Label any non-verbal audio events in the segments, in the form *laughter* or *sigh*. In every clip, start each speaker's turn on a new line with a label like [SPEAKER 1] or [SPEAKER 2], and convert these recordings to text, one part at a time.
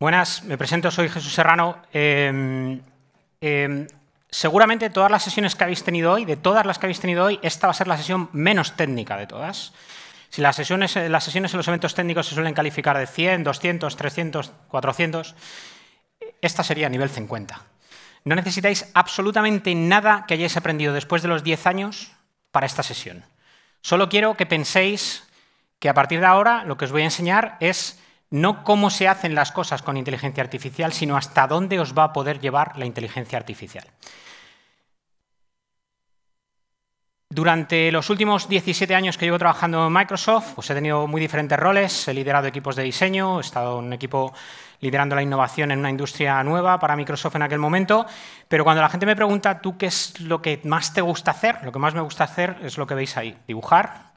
[SPEAKER 1] Buenas, me presento, soy Jesús Serrano. Eh, eh, seguramente todas las sesiones que habéis tenido hoy, de todas las que habéis tenido hoy, esta va a ser la sesión menos técnica de todas. Si las sesiones, eh, las sesiones en los eventos técnicos se suelen calificar de 100, 200, 300, 400, esta sería nivel 50. No necesitáis absolutamente nada que hayáis aprendido después de los 10 años para esta sesión. Solo quiero que penséis que a partir de ahora lo que os voy a enseñar es no cómo se hacen las cosas con inteligencia artificial, sino hasta dónde os va a poder llevar la inteligencia artificial. Durante los últimos 17 años que llevo trabajando en Microsoft, pues he tenido muy diferentes roles. He liderado equipos de diseño, he estado en un equipo liderando la innovación en una industria nueva para Microsoft en aquel momento. Pero cuando la gente me pregunta, ¿tú qué es lo que más te gusta hacer? Lo que más me gusta hacer es lo que veis ahí, dibujar,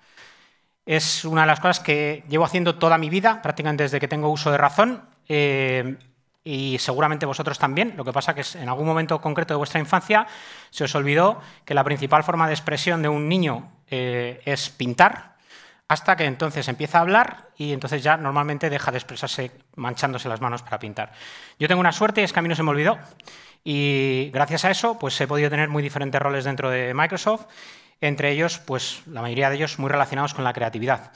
[SPEAKER 1] es una de las cosas que llevo haciendo toda mi vida, prácticamente desde que tengo uso de razón, eh, y seguramente vosotros también. Lo que pasa es que en algún momento concreto de vuestra infancia se os olvidó que la principal forma de expresión de un niño eh, es pintar, hasta que entonces empieza a hablar y entonces ya normalmente deja de expresarse manchándose las manos para pintar. Yo tengo una suerte y es que a mí no se me olvidó. Y gracias a eso, pues he podido tener muy diferentes roles dentro de Microsoft entre ellos, pues la mayoría de ellos muy relacionados con la creatividad.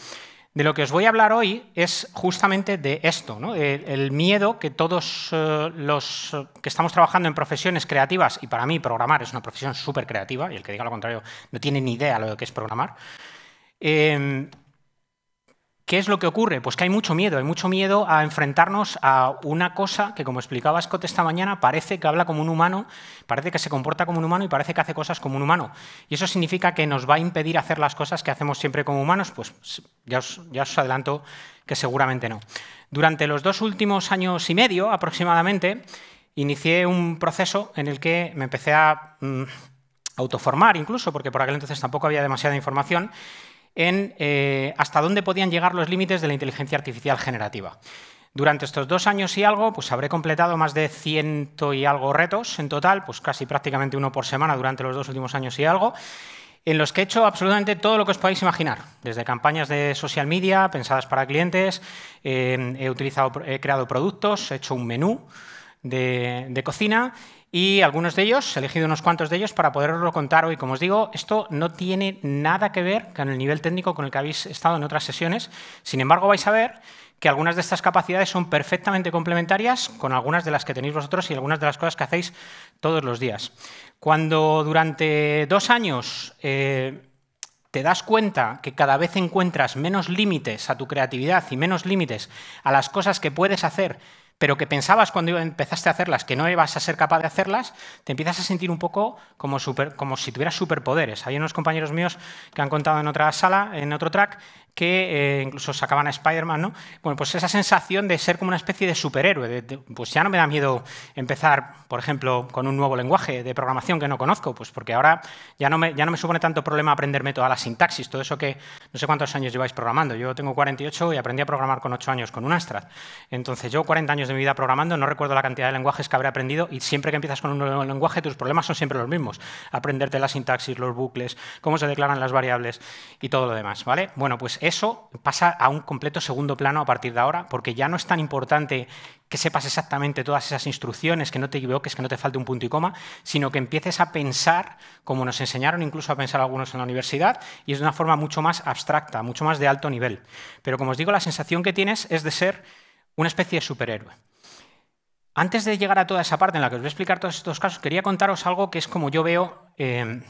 [SPEAKER 1] De lo que os voy a hablar hoy es justamente de esto, el, miedo que todos eh, los eh, que estamos trabajando en profesiones creativas, y para mí programar es una profesión súper creativa, y el que diga lo contrario no tiene ni idea de lo que es programar, em, ¿Qué es lo que ocurre? Pues que hay mucho miedo, hay mucho miedo a enfrentarnos a una cosa que, como explicaba Scott esta mañana, parece que habla como un humano, parece que se comporta como un humano y parece que hace cosas como un humano. Y eso significa que nos va a impedir hacer las cosas que hacemos siempre como humanos, pues ya os, adelanto que seguramente no. Durante los dos últimos años y medio aproximadamente, inicié un proceso en el que me empecé a mm, autoformar incluso, porque por aquel entonces tampoco había demasiada información, en eh, hasta dónde podían llegar los límites de la inteligencia artificial generativa. Durante estos dos años y algo, pues habré completado más de ciento y algo retos en total, pues casi prácticamente uno por semana durante los dos últimos años y algo, en los que he hecho absolutamente todo lo que os podáis imaginar, desde campañas de social media pensadas para clientes, eh, he, utilizado, he creado productos, he hecho un menú de cocina y algunos de ellos, he elegido unos cuantos de ellos para poderoslo contar hoy. Como os digo, esto no tiene nada que ver con el nivel técnico con el que habéis estado en otras sesiones. Sin embargo, vais a ver que algunas de estas capacidades son perfectamente complementarias con algunas de las que tenéis vosotros y algunas de las cosas que hacéis todos los días. Cuando durante dos años eh, te das cuenta que cada vez encuentras menos límites a tu creatividad y menos límites a las cosas que puedes hacer pero que pensabas cuando empezaste a hacerlas que no ibas a ser capaz de hacerlas, te empiezas a sentir un poco como, si tuvieras superpoderes. Hay unos compañeros míos que han contado en otra sala, en otro track, que eh, incluso sacaban a Spider-Man, ¿no? Bueno, pues esa sensación de ser como una especie de superhéroe, pues ya no me da miedo empezar, por ejemplo, con un nuevo lenguaje de programación que no conozco, pues porque ahora ya no me, ya no me supone tanto problema aprenderme toda la sintaxis, todo eso que no sé cuántos años lleváis programando. Yo tengo 48 y aprendí a programar con 8 años con un Astra. Entonces, yo 40 años de mi vida programando, no recuerdo la cantidad de lenguajes que habré aprendido y siempre que empiezas con un nuevo lenguaje tus problemas son siempre los mismos. Aprenderte la sintaxis, los bucles, cómo se declaran las variables y todo lo demás, ¿vale? Bueno, pues eso pasa a un completo segundo plano a partir de ahora, porque ya no es tan importante que sepas exactamente todas esas instrucciones, que no te equivoques, que no te falte un punto y coma, sino que empieces a pensar, como nos enseñaron incluso a pensar algunos en la universidad, y es de una forma mucho más abstracta, mucho más de alto nivel. Pero como os digo, la sensación que tienes es de ser una especie de superhéroe. Antes de llegar a toda esa parte en la que os voy a explicar todos estos casos, quería contaros algo que es como yo veo eh,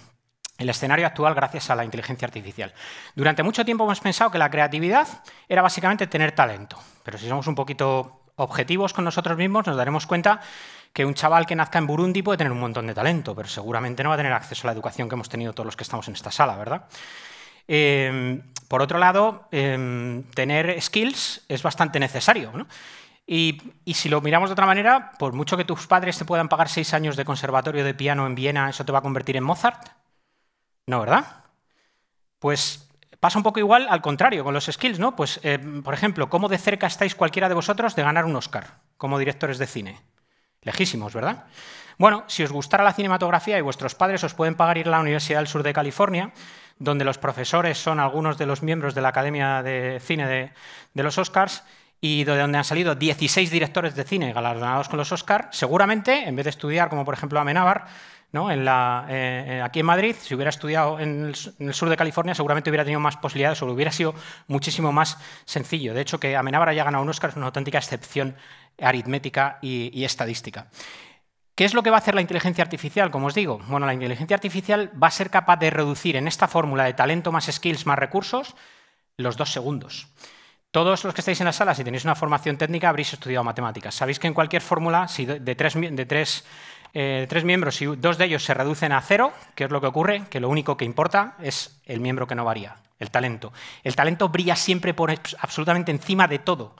[SPEAKER 1] el escenario actual gracias a la inteligencia artificial. Durante mucho tiempo hemos pensado que la creatividad era básicamente tener talento, pero si somos un poquito objetivos con nosotros mismos nos daremos cuenta que un chaval que nazca en Burundi puede tener un montón de talento, pero seguramente no va a tener acceso a la educación que hemos tenido todos los que estamos en esta sala, ¿verdad? Em, por otro lado, em, tener skills es bastante necesario, ¿no? y, si lo miramos de otra manera, por mucho que tus padres te puedan pagar seis años de conservatorio de piano en Viena, ¿eso te va a convertir en Mozart? No, ¿verdad? Pues pasa un poco igual al contrario con los skills, ¿no? Pues, eh, por ejemplo, ¿cómo de cerca estáis cualquiera de vosotros de ganar un Oscar como directores de cine? Lejísimos, ¿verdad? Bueno, si os gustara la cinematografía y vuestros padres os pueden pagar ir a la Universidad del Sur de California, donde los profesores son algunos de los miembros de la Academia de Cine de, los Oscars, y de donde han salido 16 directores de cine galardonados con los Oscars, seguramente, en vez de estudiar, como por ejemplo Amenábar, eh, eh, aquí en Madrid, si hubiera estudiado en el, sur de California, seguramente hubiera tenido más posibilidades o hubiera sido muchísimo más sencillo. De hecho, que Amenábar haya ganado un Oscar es una auténtica excepción aritmética y, estadística. ¿Qué es lo que va a hacer la inteligencia artificial? Como os digo, bueno, la inteligencia artificial va a ser capaz de reducir en esta fórmula de talento más skills más recursos los dos segundos. Todos los que estáis en la sala, si tenéis una formación técnica, habréis estudiado matemáticas. Sabéis que en cualquier fórmula, si de tres eh, tres miembros, si dos de ellos se reducen a cero, ¿qué es lo que ocurre? Que lo único que importa es el miembro que no varía, el talento. El talento brilla siempre por absolutamente encima de todo.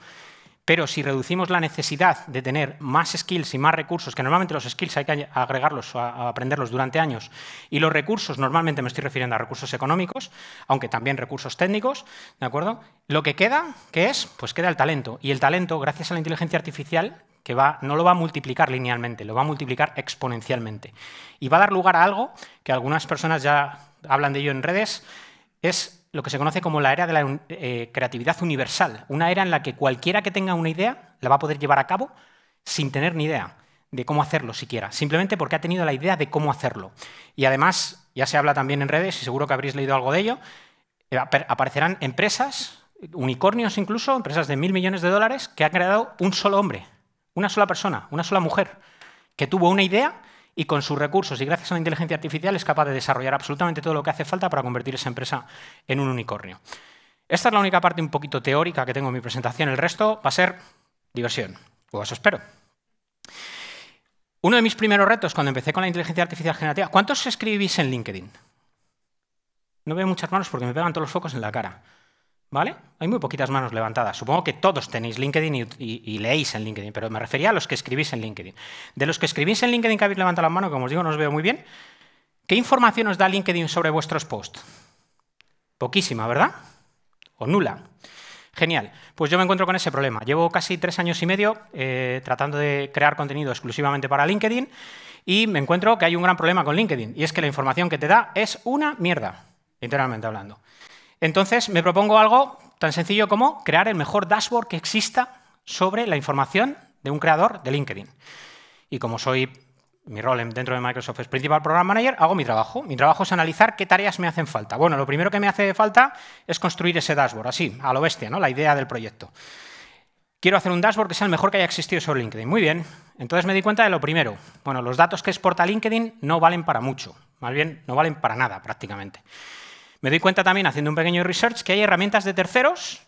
[SPEAKER 1] Pero si reducimos la necesidad de tener más skills y más recursos, que normalmente los skills hay que agregarlos o aprenderlos durante años, y los recursos, normalmente me estoy refiriendo a recursos económicos, aunque también recursos técnicos, ¿de acuerdo? Lo que queda, ¿qué es? Pues queda el talento. Y el talento, gracias a la inteligencia artificial, que va, no lo va a multiplicar linealmente, lo va a multiplicar exponencialmente. Y va a dar lugar a algo que algunas personas ya hablan de ello en redes, es lo que se conoce como la era de la eh, creatividad universal, una era en la que cualquiera que tenga una idea la va a poder llevar a cabo sin tener ni idea de cómo hacerlo siquiera, simplemente porque ha tenido la idea de cómo hacerlo. Y además, ya se habla también en redes, y seguro que habréis leído algo de ello, eh, aparecerán empresas, unicornios incluso, empresas de mil millones de dólares, que han creado un solo hombre, una sola persona, una sola mujer, que tuvo una idea y con sus recursos y gracias a la inteligencia artificial es capaz de desarrollar absolutamente todo lo que hace falta para convertir esa empresa en un unicornio. Esta es la única parte un poquito teórica que tengo en mi presentación. El resto va a ser diversión, o eso espero. Uno de mis primeros retos cuando empecé con la inteligencia artificial generativa, ¿cuántos escribís en LinkedIn? No veo muchas manos porque me pegan todos los focos en la cara. ¿Vale? Hay muy poquitas manos levantadas. Supongo que todos tenéis LinkedIn y, leéis en LinkedIn, pero me refería a los que escribís en LinkedIn. De los que escribís en LinkedIn que habéis levantado la mano, como os digo, no os veo muy bien. ¿Qué información os da LinkedIn sobre vuestros posts? Poquísima, ¿verdad? O nula. Genial. Pues yo me encuentro con ese problema. Llevo casi tres años y medio eh, tratando de crear contenido exclusivamente para LinkedIn y me encuentro que hay un gran problema con LinkedIn y es que la información que te da es una mierda, literalmente hablando. Entonces, me propongo algo tan sencillo como crear el mejor dashboard que exista sobre la información de un creador de LinkedIn. Y como soy mi rol dentro de Microsoft es Principal Program Manager, hago mi trabajo. Mi trabajo es analizar qué tareas me hacen falta. Bueno, lo primero que me hace falta es construir ese dashboard, así, a lo bestia, ¿no? la idea del proyecto. Quiero hacer un dashboard que sea el mejor que haya existido sobre LinkedIn. Muy bien, entonces me di cuenta de lo primero. Bueno, los datos que exporta LinkedIn no valen para mucho, más bien no valen para nada prácticamente. Me doy cuenta también, haciendo un pequeño research, que hay herramientas de terceros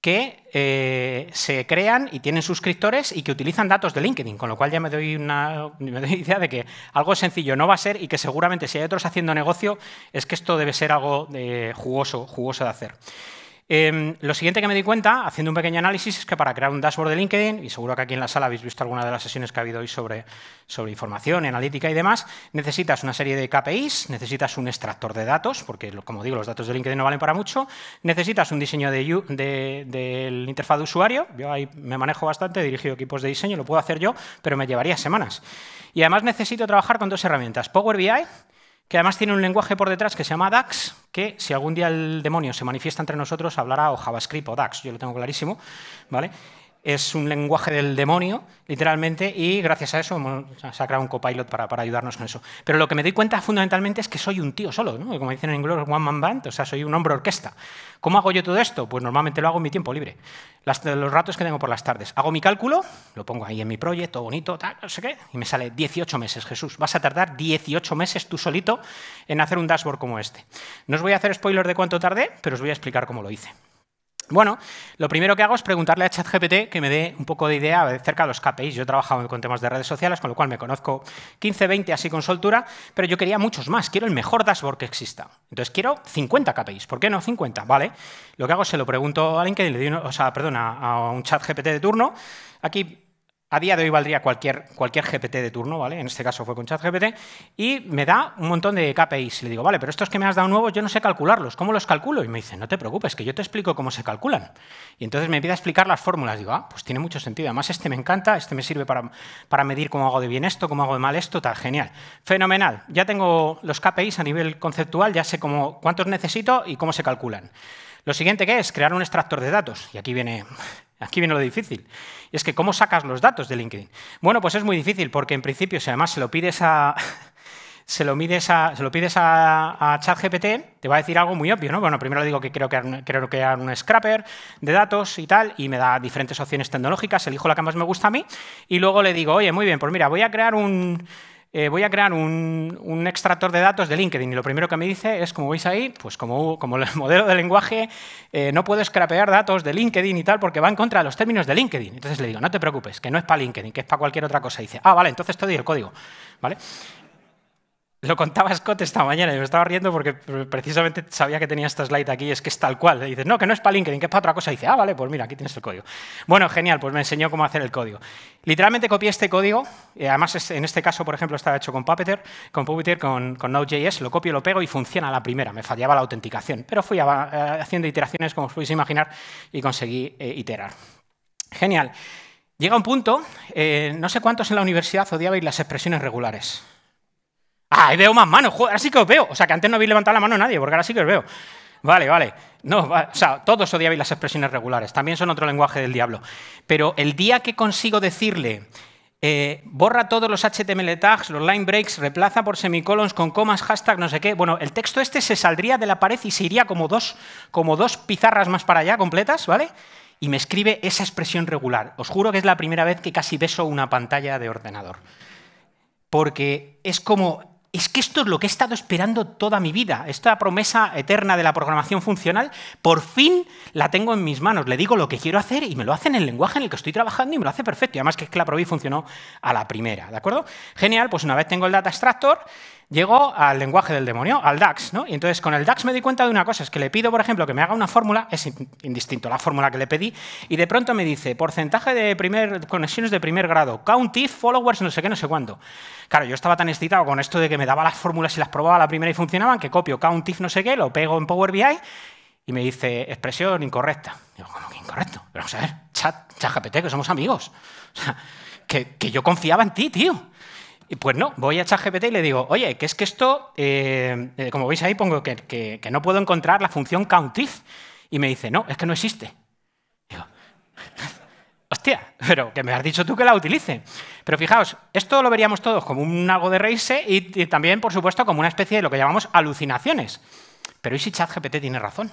[SPEAKER 1] que eh, se crean y tienen suscriptores y que utilizan datos de LinkedIn, con lo cual ya me doy una idea de que algo sencillo no va a ser y que seguramente si hay otros haciendo negocio es que esto debe ser algo eh, jugoso, jugoso de hacer. Em, lo siguiente que me di cuenta, haciendo un pequeño análisis, es que para crear un dashboard de LinkedIn, y seguro que aquí en la sala habéis visto alguna de las sesiones que ha habido hoy sobre, sobre información, analítica y demás, necesitas una serie de KPIs, necesitas un extractor de datos, porque como digo, los datos de LinkedIn no valen para mucho, necesitas un diseño del de, interfaz de usuario, yo ahí me manejo bastante, dirigido equipos de diseño, lo puedo hacer yo, pero me llevaría semanas. Y además necesito trabajar con dos herramientas, Power BI que además tiene un lenguaje por detrás que se llama DAX, que si algún día el demonio se manifiesta entre nosotros, hablará o JavaScript o DAX, yo lo tengo clarísimo, ¿vale? es un lenguaje del demonio, literalmente, y gracias a eso ha creado un copilot para, ayudarnos con eso. Pero lo que me doy cuenta fundamentalmente es que soy un tío solo, como dicen en inglés, one man band, o sea, soy un hombre orquesta. ¿Cómo hago yo todo esto? Pues normalmente lo hago en mi tiempo libre, los ratos que tengo por las tardes. Hago mi cálculo, lo pongo ahí en mi proyecto, bonito, tal, no sé qué, y me sale 18 meses, Jesús. Vas a tardar 18 meses tú solito en hacer un dashboard como este. No os voy a hacer spoiler de cuánto tardé, pero os voy a explicar cómo lo hice. Bueno, lo primero que hago es preguntarle a ChatGPT que me dé un poco de idea acerca de los KPIs. Yo he trabajado con temas de redes sociales, con lo cual me conozco 15, 20 así con soltura, pero yo quería muchos más. Quiero el mejor dashboard que exista. Entonces quiero 50 KPIs. ¿Por qué no 50? Vale. Lo que hago es se lo pregunto a alguien que le doy, o sea, perdona, a un ChatGPT de turno. Aquí a día de hoy valdría cualquier, cualquier GPT de turno, ¿vale? En este caso fue con ChatGPT, y me da un montón de KPIs. le digo, vale, pero estos que me has dado nuevos yo no sé calcularlos, ¿cómo los calculo? Y me dice, no te preocupes, que yo te explico cómo se calculan. Y entonces me pide explicar las fórmulas. Digo, ah, pues tiene mucho sentido. Además, este me encanta, este me sirve para, medir cómo hago de bien esto, cómo hago de mal esto, tal, genial. Fenomenal. Ya tengo los KPIs a nivel conceptual, ya sé cómo, cuántos necesito y cómo se calculan. Lo siguiente que es crear un extractor de datos. Y aquí viene Aquí viene lo difícil. Y es que, ¿cómo sacas los datos de LinkedIn? Bueno, pues es muy difícil porque, en principio, si además se lo pides a, *laughs* se lo, mides a, se lo pides a, ChatGPT, te va a decir algo muy obvio, ¿no? Bueno, primero le digo que quiero crear un scrapper de datos y tal, y me da diferentes opciones tecnológicas, elijo la que más me gusta a mí, y luego le digo, oye, muy bien, pues mira, voy a crear un, eh, voy a crear un, extractor de datos de LinkedIn y lo primero que me dice es, como veis ahí, pues como, como el *laughs* modelo de lenguaje, eh, no puedo scrapear datos de LinkedIn y tal porque va en contra de los términos de LinkedIn. Entonces le digo, no te preocupes, que no es para LinkedIn, que es para cualquier otra cosa. dice, ah, vale, entonces te doy el código. ¿Vale? Lo contaba Scott esta mañana y me estaba riendo porque precisamente sabía que tenía esta slide aquí, es que es tal cual. dices, no, que no es para LinkedIn, que es para otra cosa. dice, ah, vale, pues mira, aquí tienes el código. Bueno, genial, pues me enseñó cómo hacer el código. Literalmente copié este código, eh, además en este caso, por ejemplo, estaba hecho con Puppeteer, con Puppeteer, con, Node.js, lo copio, lo pego y funciona la primera, me fallaba la autenticación. Pero fui haciendo iteraciones, como os podéis imaginar, y conseguí eh, iterar. Genial. Llega un punto, eh, no sé cuántos en la universidad odiabais las expresiones regulares. ¡Ay, veo más manos! Joder, ahora que os veo. O sea, que antes no habéis levantado la mano nadie, porque ahora sí que os veo. Vale, vale. No, o sea, todos odiabais las expresiones regulares. También son otro lenguaje del diablo. Pero el día que consigo decirle, eh, borra todos los HTML tags, los line breaks, reemplaza por semicolons con comas, hashtag, no sé qué. Bueno, el texto este se saldría de la pared y se iría como dos, como dos pizarras más para allá completas, ¿vale? Y me escribe esa expresión regular. Os juro que es la primera vez que casi beso una pantalla de ordenador. Porque es como es que esto es lo que he estado esperando toda mi vida. Esta promesa eterna de la programación funcional, por fin la tengo en mis manos. Le digo lo que quiero hacer y me lo hace en el lenguaje en el que estoy trabajando y me lo hace perfecto. Y además que es que la funcionó a la primera, ¿de acuerdo? Genial, pues una vez tengo el data extractor, llego al lenguaje del demonio, al DAX, ¿no? Y entonces con el DAX me di cuenta de una cosa, es que le pido, por ejemplo, que me haga una fórmula, es indistinto la fórmula que le pedí, y de pronto me dice, porcentaje de primer, conexiones de primer grado, count followers, no sé qué, no sé cuándo. Claro, yo estaba tan excitado con esto de que me daba las fórmulas y las probaba la primera y funcionaban, que copio count no sé qué, lo pego en Power BI y me dice, expresión incorrecta. Digo, ¿cómo que incorrecto? Pero vamos a ver, chat, chat GPT, que somos amigos. *laughs* O sea, que yo confiaba en ti, tío. Y Pues no, voy a ChatGPT y le digo, oye, que es que esto, eh, eh, como veis ahí, pongo que, no puedo encontrar la función countif. Y me dice, no, es que no existe. Digo, *laughs* hostia, pero que me has dicho tú que la utilice. Pero fijaos, esto lo veríamos todos como un algo de reírse y, también, por supuesto, como una especie de lo que llamamos alucinaciones. Pero ¿y si ChatGPT tiene razón?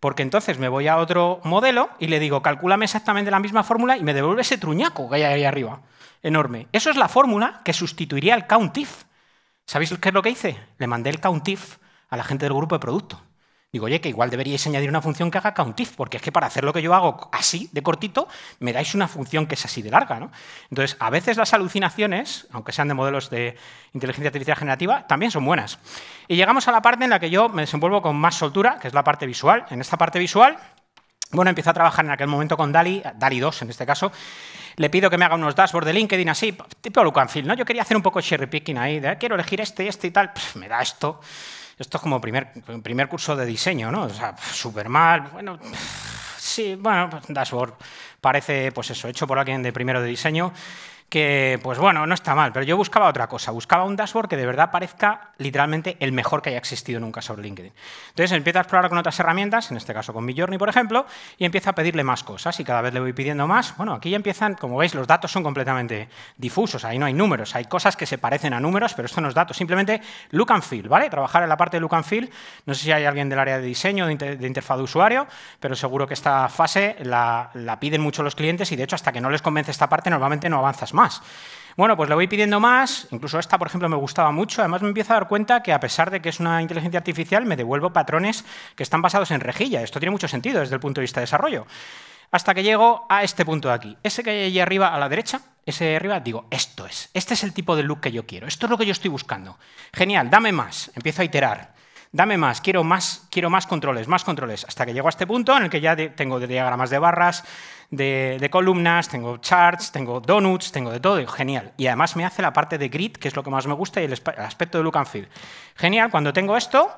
[SPEAKER 1] Porque entonces me voy a otro modelo y le digo, calculame exactamente la misma fórmula y me devuelve ese truñaco que hay ahí arriba enorme. Eso es la fórmula que sustituiría el COUNTIF. ¿Sabéis qué es lo que hice? Le mandé el COUNTIF a la gente del grupo de producto. Digo, oye, que igual deberíais añadir una función que haga COUNTIF, porque es que para hacer lo que yo hago así, de cortito, me dais una función que es así de larga. ¿no? Entonces, a veces las alucinaciones, aunque sean de modelos de inteligencia artificial generativa, también son buenas. Y llegamos a la parte en la que yo me desenvuelvo con más soltura, que es la parte visual. En esta parte visual, bueno, empiezo a trabajar en aquel momento con DALI, DALI 2 en este caso. Le pido que me haga unos dashboards de LinkedIn así, tipo Lucanfield, ¿no? Yo quería hacer un poco cherry picking ahí, ah, quiero elegir este y este y tal, me da esto. Esto es como primer, primer curso de diseño, ¿no? O sea, súper mal, bueno, sí, bueno, pues dashboard parece, pues eso, hecho por alguien de primero de diseño que, pues bueno, no está mal, pero yo buscaba otra cosa, buscaba un dashboard que de verdad parezca literalmente el mejor que haya existido nunca sobre LinkedIn. Entonces empiezo a explorar con otras herramientas, en este caso con Milliorni por ejemplo, y empiezo a pedirle más cosas y cada vez le voy pidiendo más. Bueno, aquí ya empiezan, como veis, los datos son completamente difusos, ahí no hay números, hay cosas que se parecen a números, pero esto no es datos, simplemente look and feel, ¿vale? Trabajar en la parte de look and feel, no sé si hay alguien del área de diseño, de, interfaz de usuario, pero seguro que esta fase la, la piden mucho los clientes y de hecho hasta que no les convence esta parte normalmente no avanzas más más. Bueno, pues le voy pidiendo más, incluso esta, por ejemplo, me gustaba mucho, además me empiezo a dar cuenta que a pesar de que es una inteligencia artificial, me devuelvo patrones que están basados en rejilla. Esto tiene mucho sentido desde el punto de vista de desarrollo. Hasta que llego a este punto de aquí. Ese que hay allí arriba a la derecha, ese de arriba, digo, esto es, este es el tipo de look que yo quiero, esto es lo que yo estoy buscando. Genial, dame más, empiezo a iterar dame más, quiero más, quiero más controles, más controles, hasta que llego a este punto en el que ya tengo diagramas de barras, de, columnas, tengo charts, tengo donuts, tengo de todo, genial. Y además me hace la parte de grid, que es lo que más me gusta, y el aspecto de look and feel. Genial, cuando tengo esto,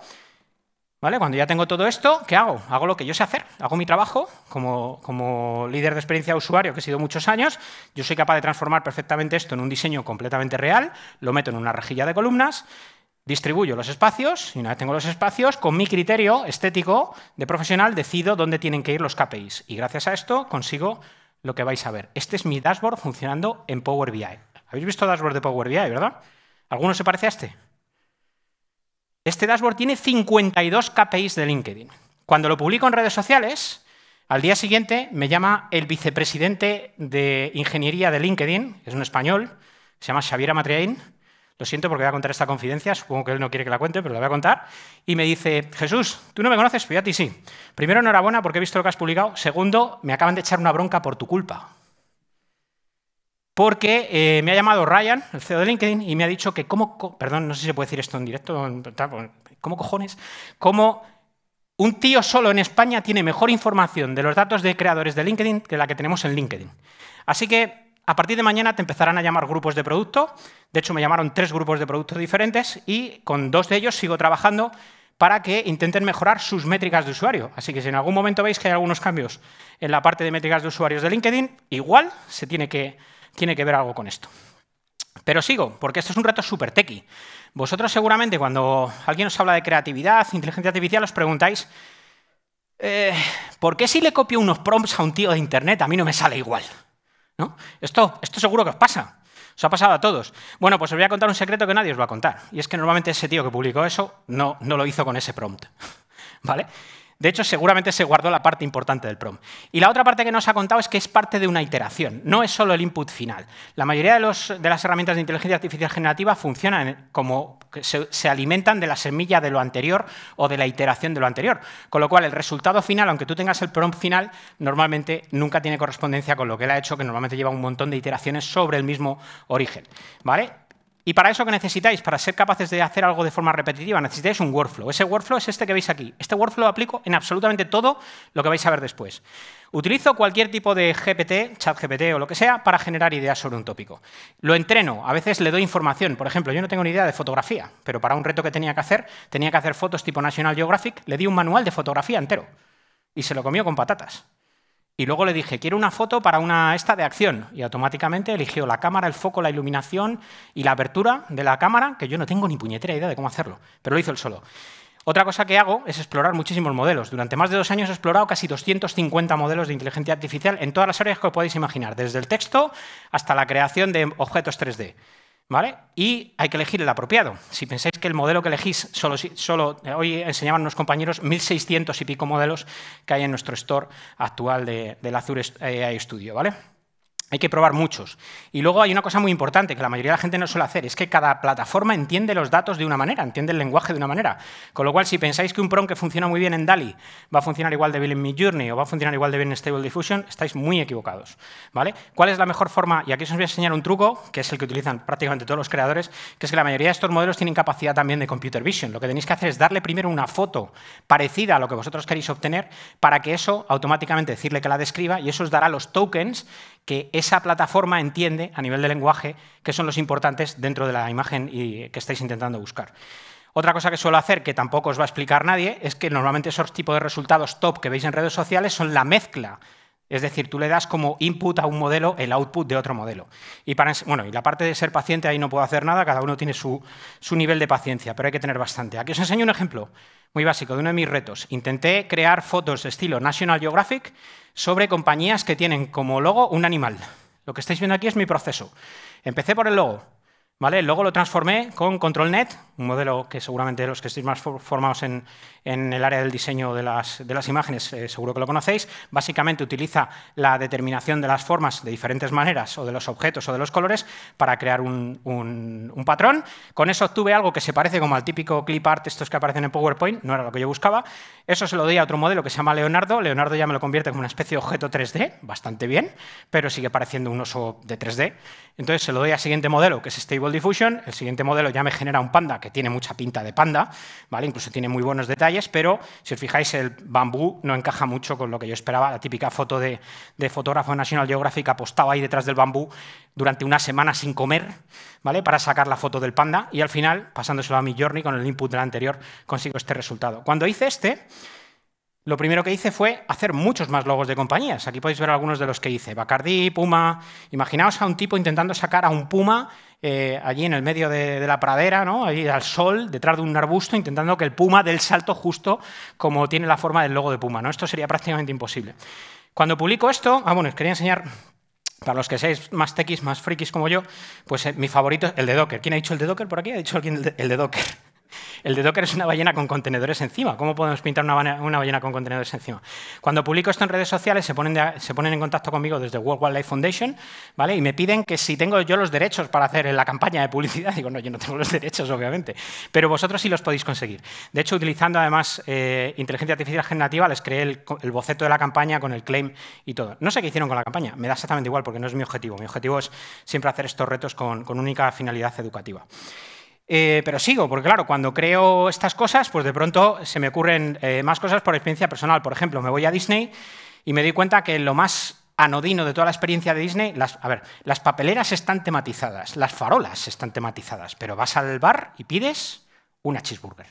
[SPEAKER 1] ¿Vale? Cuando ya tengo todo esto, ¿qué hago? Hago lo que yo sé hacer, hago mi trabajo como, como, líder de experiencia de usuario, que he sido muchos años, yo soy capaz de transformar perfectamente esto en un diseño completamente real, lo meto en una rejilla de columnas distribuyo los espacios y una vez tengo los espacios, con mi criterio estético de profesional decido dónde tienen que ir los KPIs. Y gracias a esto consigo lo que vais a ver. Este es mi dashboard funcionando en Power BI. ¿Habéis visto dashboard de Power BI, verdad? ¿Alguno se parece a este? Este dashboard tiene 52 KPIs de LinkedIn. Cuando lo publico en redes sociales, al día siguiente me llama el vicepresidente de ingeniería de LinkedIn, es un español, se llama Xavier Amatriain. Lo siento porque voy a contar esta confidencia, supongo que él no quiere que la cuente, pero la voy a contar. Y me dice, Jesús, tú no me conoces, pero pues a ti sí. Primero, enhorabuena porque he visto lo que has publicado. Segundo, me acaban de echar una bronca por tu culpa. Porque eh, me ha llamado Ryan, el CEO de LinkedIn, y me ha dicho que cómo... Perdón, no sé si se puede decir esto en directo. ¿Cómo cojones? ¿Cómo un tío solo en España tiene mejor información de los datos de creadores de LinkedIn que la que tenemos en LinkedIn? Así que a partir de mañana te empezarán a llamar grupos de producto. De hecho, me llamaron tres grupos de productos diferentes y con dos de ellos sigo trabajando para que intenten mejorar sus métricas de usuario. Así que si en algún momento veis que hay algunos cambios en la parte de métricas de usuarios de LinkedIn, igual se tiene que, tiene que ver algo con esto. Pero sigo, porque esto es un reto súper tequi. Vosotros seguramente cuando alguien os habla de creatividad, inteligencia artificial, os preguntáis, eh, ¿por qué si le copio unos prompts a un tío de Internet a mí no me sale igual? Esto, esto seguro que os pasa. Os ha pasado a todos. Bueno, pues os voy a contar un secreto que nadie os va a contar. Y es que normalmente ese tío que publicó eso no, no lo hizo con ese prompt. *laughs* ¿Vale? De hecho, seguramente se guardó la parte importante del prompt. Y la otra parte que nos ha contado es que es parte de una iteración, no es solo el input final. La mayoría de, las herramientas de inteligencia artificial generativa funcionan como se, se, alimentan de la semilla de lo anterior o de la iteración de lo anterior. Con lo cual, el resultado final, aunque tú tengas el prompt final, normalmente nunca tiene correspondencia con lo que él ha hecho, que normalmente lleva un montón de iteraciones sobre el mismo origen. ¿Vale? Y para eso que necesitáis, para ser capaces de hacer algo de forma repetitiva, necesitáis un workflow. Ese workflow es este que veis aquí. Este workflow lo aplico en absolutamente todo lo que vais a ver después. Utilizo cualquier tipo de GPT, chat GPT o lo que sea, para generar ideas sobre un tópico. Lo entreno, a veces le doy información. Por ejemplo, yo no tengo ni idea de fotografía, pero para un reto que tenía que hacer, tenía que hacer fotos tipo National Geographic, le di un manual de fotografía entero y se lo comió con patatas. Y luego le dije, quiero una foto para una esta de acción. Y automáticamente eligió la cámara, el foco, la iluminación y la apertura de la cámara, que yo no tengo ni puñetera idea de cómo hacerlo, pero lo hizo él solo. Otra cosa que hago es explorar muchísimos modelos. Durante más de dos años he explorado casi 250 modelos de inteligencia artificial en todas las áreas que os podéis imaginar, desde el texto hasta la creación de objetos 3D. ¿Vale? Y hay que elegir el apropiado. Si pensáis que el modelo que elegís, solo, solo eh, hoy enseñaban unos compañeros 1.600 y pico modelos que hay en nuestro store actual de, del Azure AI eh, Studio, ¿vale? Hay que probar muchos. Y luego hay una cosa muy importante que la mayoría de la gente no suele hacer, es que cada plataforma entiende los datos de una manera, entiende el lenguaje de una manera. Con lo cual, si pensáis que un prom que funciona muy bien en DALI va a funcionar igual de bien en Midjourney o va a funcionar igual de bien en Stable Diffusion, estáis muy equivocados. ¿vale? ¿Cuál es la mejor forma? Y aquí os voy a enseñar un truco, que es el que utilizan prácticamente todos los creadores, que es que la mayoría de estos modelos tienen capacidad también de computer vision. Lo que tenéis que hacer es darle primero una foto parecida a lo que vosotros queréis obtener para que eso automáticamente decirle que la describa y eso os dará los tokens que esa plataforma entiende a nivel de lenguaje qué son los importantes dentro de la imagen y eh, que estáis intentando buscar. Otra cosa que suelo hacer, que tampoco os va a explicar nadie, es que normalmente esos tipos de resultados top que veis en redes sociales son la mezcla es decir, tú le das como input a un modelo el output de otro modelo. Y, bueno, y la parte de ser paciente ahí no puedo hacer nada, cada uno tiene su, nivel de paciencia, pero hay que tener bastante. Aquí os enseño un ejemplo muy básico de uno de mis retos. Intenté crear fotos de estilo National Geographic sobre compañías que tienen como logo un animal. Lo que estáis viendo aquí es mi proceso. Empecé por el logo. ¿vale? El logo lo transformé con ControlNet un modelo que seguramente los que estéis más formados en, el área del diseño de las, imágenes eh, seguro que lo conocéis. Básicamente utiliza la determinación de las formas de diferentes maneras, o de los objetos o de los colores, para crear un, un patrón. Con eso obtuve algo que se parece como al típico clip art, estos que aparecen en PowerPoint, no era lo que yo buscaba. Eso se lo doy a otro modelo que se llama Leonardo. Leonardo ya me lo convierte como una especie de objeto 3D, bastante bien, pero sigue pareciendo un oso de 3D. Entonces se lo doy al siguiente modelo, que es Stable Diffusion. El siguiente modelo ya me genera un panda que tiene mucha pinta de panda, ¿vale? incluso tiene muy buenos detalles, pero si os fijáis el bambú no encaja mucho con lo que yo esperaba, la típica foto de, fotógrafo de National Geographic apostado ahí detrás del bambú durante una semana sin comer, ¿vale? para sacar la foto del panda y al final, pasándoselo a mi journey con el input del anterior, consigo este resultado. Cuando hice este, lo primero que hice fue hacer muchos más logos de compañías. Aquí podéis ver algunos de los que hice. Bacardi, Puma. Imaginaos a un tipo intentando sacar a un Puma eh, allí en el medio de, la pradera, ¿no? allí al sol, detrás de un arbusto, intentando que el Puma dé el salto justo como tiene la forma del logo de Puma. ¿no? Esto sería prácticamente imposible. Cuando publico esto, ah, bueno, os quería enseñar para los que seáis más techis, más frikis como yo, pues eh, mi favorito es el de Docker. ¿Quién ha dicho el de Docker por aquí? Ha dicho alguien el de Docker. El de Docker es una ballena con contenedores encima. ¿Cómo podemos pintar una ballena, con contenedores encima? Cuando publico esto en redes sociales, se ponen, en contacto conmigo desde World Wildlife Foundation ¿vale? y me piden que si tengo yo los derechos para hacer la campaña de publicidad. *laughs* Digo, no, yo no tengo los derechos, obviamente. Pero vosotros sí los podéis conseguir. De hecho, utilizando además eh, inteligencia artificial generativa, les creé el, boceto de la campaña con el claim y todo. No sé qué hicieron con la campaña, me da exactamente igual porque no es mi objetivo. Mi objetivo es siempre hacer estos retos con única finalidad educativa. Eh, pero sigo, porque claro, cuando creo estas cosas, pues de pronto se me ocurren eh, más cosas por experiencia personal. Por ejemplo, me voy a Disney y me doy cuenta que lo más anodino de toda la experiencia de Disney, las, a ver, las papeleras están tematizadas, las farolas están tematizadas, pero vas al bar y pides una cheeseburger.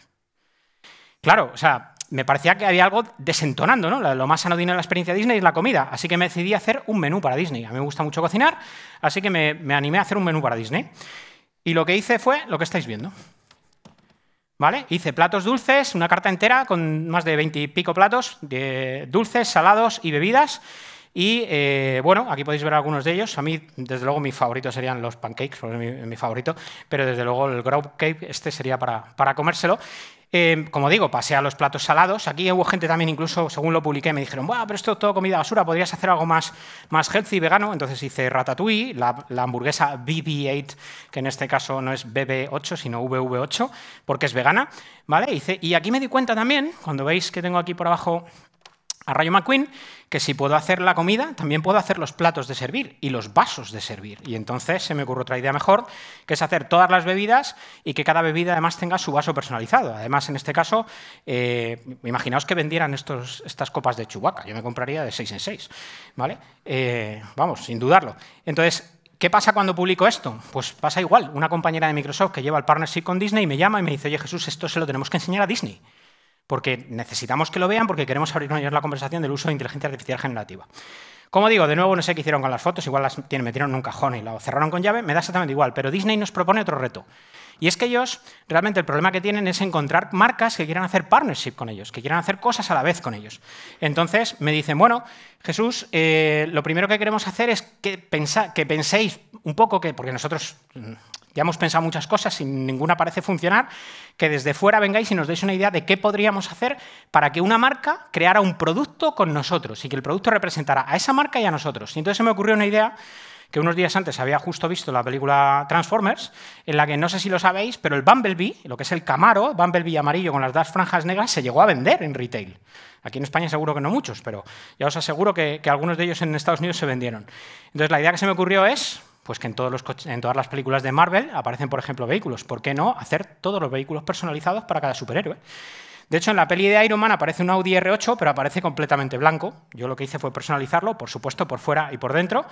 [SPEAKER 1] Claro, o sea, me parecía que había algo desentonando, ¿no? Lo más anodino de la experiencia de Disney es la comida, así que me decidí a hacer un menú para Disney. A mí me gusta mucho cocinar, así que me, me animé a hacer un menú para Disney. Y lo que hice fue lo que estáis viendo. ¿Vale? Hice platos dulces, una carta entera con más de 20 y pico platos de dulces, salados y bebidas. Y eh, bueno, aquí podéis ver algunos de ellos. A mí, desde luego, mi favorito serían los pancakes, mi, favorito, pero desde luego el grow cake, este sería para, para comérselo. Em, como digo, pasé a los platos salados. Aquí hubo gente también, incluso según lo publiqué, me dijeron, Buah, pero esto es todo comida basura, podrías hacer algo más, más healthy, vegano. Entonces hice ratatouille, la, hamburguesa BB8, que en este caso no es BB8, sino VV8, porque es vegana. ¿vale? Hice, y aquí me di cuenta también, cuando veis que tengo aquí por abajo a Rayo McQueen que si puedo hacer la comida, también puedo hacer los platos de servir y los vasos de servir. Y entonces se me ocurre otra idea mejor, que es hacer todas las bebidas y que cada bebida además tenga su vaso personalizado. Además, en este caso, eh, imaginaos que vendieran estos, estas copas de chubaca Yo me compraría de 6 en 6, ¿vale? Eh, vamos, sin dudarlo. Entonces, ¿Qué pasa cuando publico esto? Pues pasa igual. Una compañera de Microsoft que lleva el partnership con Disney me llama y me dice, oye Jesús, esto se lo tenemos que enseñar a Disney porque necesitamos que lo vean, porque queremos abrir la conversación del uso de inteligencia artificial generativa. Como digo, de nuevo no sé qué hicieron con las fotos, igual las metieron en un cajón y la cerraron con llave, me da exactamente igual, pero Disney nos propone otro reto. Y es que ellos, realmente el problema que tienen es encontrar marcas que quieran hacer partnership con ellos, que quieran hacer cosas a la vez con ellos. Entonces me dicen, bueno, Jesús, eh, lo primero que queremos hacer es que, que penséis un poco, que, porque nosotros ya hemos pensado muchas cosas y ninguna parece funcionar, que desde fuera vengáis y nos deis una idea de qué podríamos hacer para que una marca creara un producto con nosotros y que el producto representara a esa marca y a nosotros. Y entonces se me ocurrió una idea que unos días antes había justo visto la película Transformers, en la que no sé si lo sabéis, pero el Bumblebee, lo que es el Camaro, Bumblebee amarillo con las dos franjas negras, se llegó a vender en retail. Aquí en España seguro que no muchos, pero ya os aseguro que, algunos de ellos en Estados Unidos se vendieron. Entonces la idea que se me ocurrió es pues que en, todas las películas de Marvel aparecen, por ejemplo, vehículos. ¿Por qué no hacer todos los vehículos personalizados para cada superhéroe? De hecho, en la peli de Iron Man aparece un Audi R8, pero aparece completamente blanco. Yo lo que hice fue personalizarlo, por supuesto, por fuera y por dentro.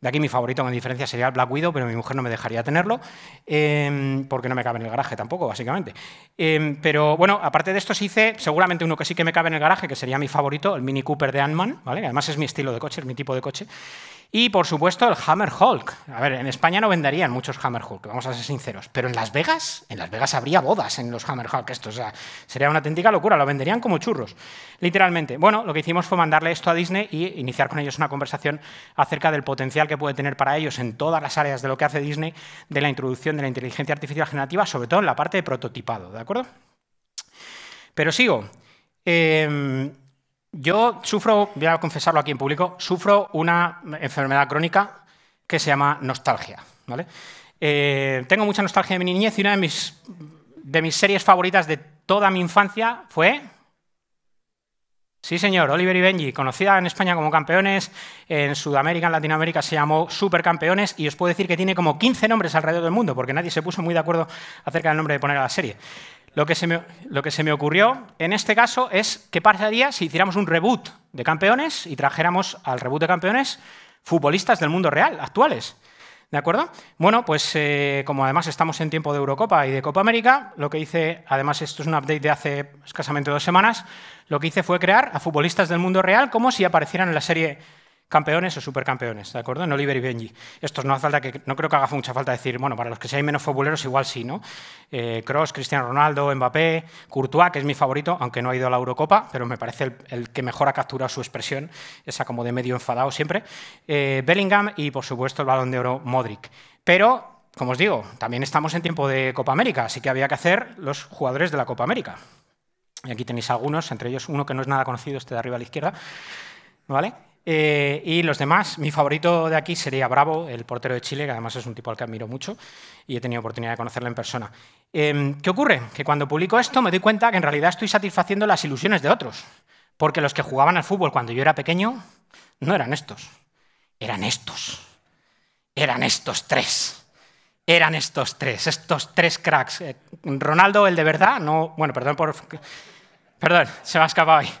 [SPEAKER 1] De aquí mi favorito con diferencia sería el Black Widow, pero mi mujer no me dejaría tenerlo, em, porque no me cabe en el garaje tampoco, básicamente. Em, pero bueno, aparte de esto sí hice seguramente uno que sí que me cabe en el garaje, que sería mi favorito, el Mini Cooper de Ant-Man, ¿vale? Además es mi estilo de coche, es mi tipo de coche. Y por supuesto el Hammer Hulk. A ver, en España no venderían muchos Hammer Hulk, vamos a ser sinceros. Pero en Las Vegas, en Las Vegas habría bodas en los Hammer Hulk. Esto sería una auténtica locura, lo venderían como churros, literalmente. Bueno, lo que hicimos fue mandarle esto a Disney y iniciar con ellos una conversación acerca del potencial que puede tener para ellos en todas las áreas de lo que hace Disney, de la introducción de la inteligencia artificial generativa, sobre todo en la parte de prototipado, ¿de acuerdo? Pero sigo. Em, yo sufro, voy a confesarlo aquí en público, sufro una enfermedad crónica que se llama nostalgia. Eh, tengo mucha nostalgia de mi niñez y una de mis, de mis series favoritas de toda mi infancia fue... Sí, señor, Oliver y Benji, conocida en España como campeones, en Sudamérica, en Latinoamérica se llamó Supercampeones y os puedo decir que tiene como 15 nombres alrededor del mundo, porque nadie se puso muy de acuerdo acerca del nombre de poner a la serie. Lo que, se me, lo que, se me, ocurrió en este caso es qué pasaría si hiciéramos un reboot de campeones y trajéramos al reboot de campeones futbolistas del mundo real, actuales. ¿De acuerdo? Bueno, pues eh, como además estamos en tiempo de Eurocopa y de Copa América, lo que hice, además esto es un update de hace escasamente dos semanas, lo que hice fue crear a futbolistas del mundo real como si aparecieran en la serie campeones o supercampeones, ¿de acuerdo? En Oliver y Benji. Esto no, hace falta que, no creo que haga mucha falta decir, bueno, para los que sean menos futboleros igual sí, ¿no? Cross, eh, Cristiano Ronaldo, Mbappé, Courtois, que es mi favorito, aunque no ha ido a la Eurocopa, pero me parece el, que mejor ha capturado su expresión, esa como de medio enfadado siempre. Eh, Bellingham y, por supuesto, el balón de oro Modric. Pero como os digo, también estamos en tiempo de Copa América, así que había que hacer los jugadores de la Copa América. Y aquí tenéis algunos, entre ellos uno que no es nada conocido, este de arriba a la izquierda, ¿vale? Eh, y los demás, mi favorito de aquí sería Bravo, el portero de Chile, que además es un tipo al que admiro mucho y he tenido oportunidad de conocerlo en persona. Em, ¿Qué ocurre? Que cuando publico esto me doy cuenta que en realidad estoy satisfaciendo las ilusiones de otros, porque los que jugaban al fútbol cuando yo era pequeño no eran estos, eran estos, eran estos tres. Eran estos tres, estos tres cracks. Eh, Ronaldo, el de verdad, no, bueno, perdón por... Perdón, se me ha escapado ahí.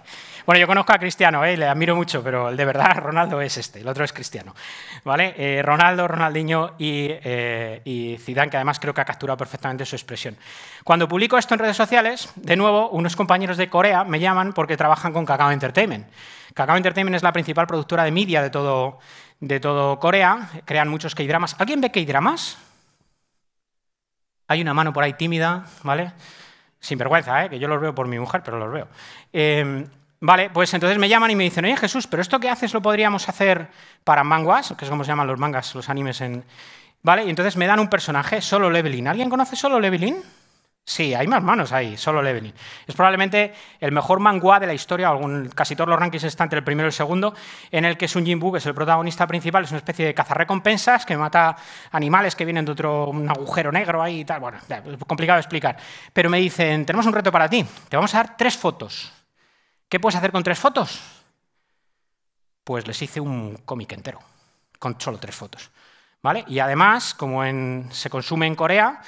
[SPEAKER 1] Bueno, yo conozco a Cristiano, ¿eh? le admiro mucho, pero el de verdad *laughs* Ronaldo es este, el otro es Cristiano. ¿vale? Eh, Ronaldo, Ronaldinho eh, y, Zidane, que además creo que ha capturado perfectamente su expresión. Cuando publico esto en redes sociales, de nuevo, unos compañeros de Corea me llaman porque trabajan con Kakao Entertainment. Kakao Entertainment es la principal productora de media de todo, de todo Corea, crean muchos K-dramas. ¿Alguien ve K-dramas? Hay una mano por ahí tímida, ¿vale? Sin vergüenza, ¿eh? que yo los veo por mi mujer, pero los veo. Vale, pues entonces me llaman y me dicen, oye Jesús, pero esto que haces lo podríamos hacer para manguas, que es como se llaman los mangas, los animes en... Vale, y entonces me dan un personaje, Solo Leveling. ¿Alguien conoce Solo Leveling? Sí, hay más manos ahí, Solo Leveling. Es probablemente el mejor mangua de la historia, algún, casi todos los rankings están entre el primero y el segundo, en el que es un Jinbu, que es el protagonista principal, es una especie de cazarrecompensas que mata animales que vienen de otro agujero negro ahí y tal. Bueno, complicado de explicar. Pero me dicen, tenemos un reto para ti, te vamos a dar tres fotos ¿Qué puedes hacer con tres fotos? Pues les hice un cómic entero, con solo tres fotos. ¿Vale? Y además, como se consume en Corea,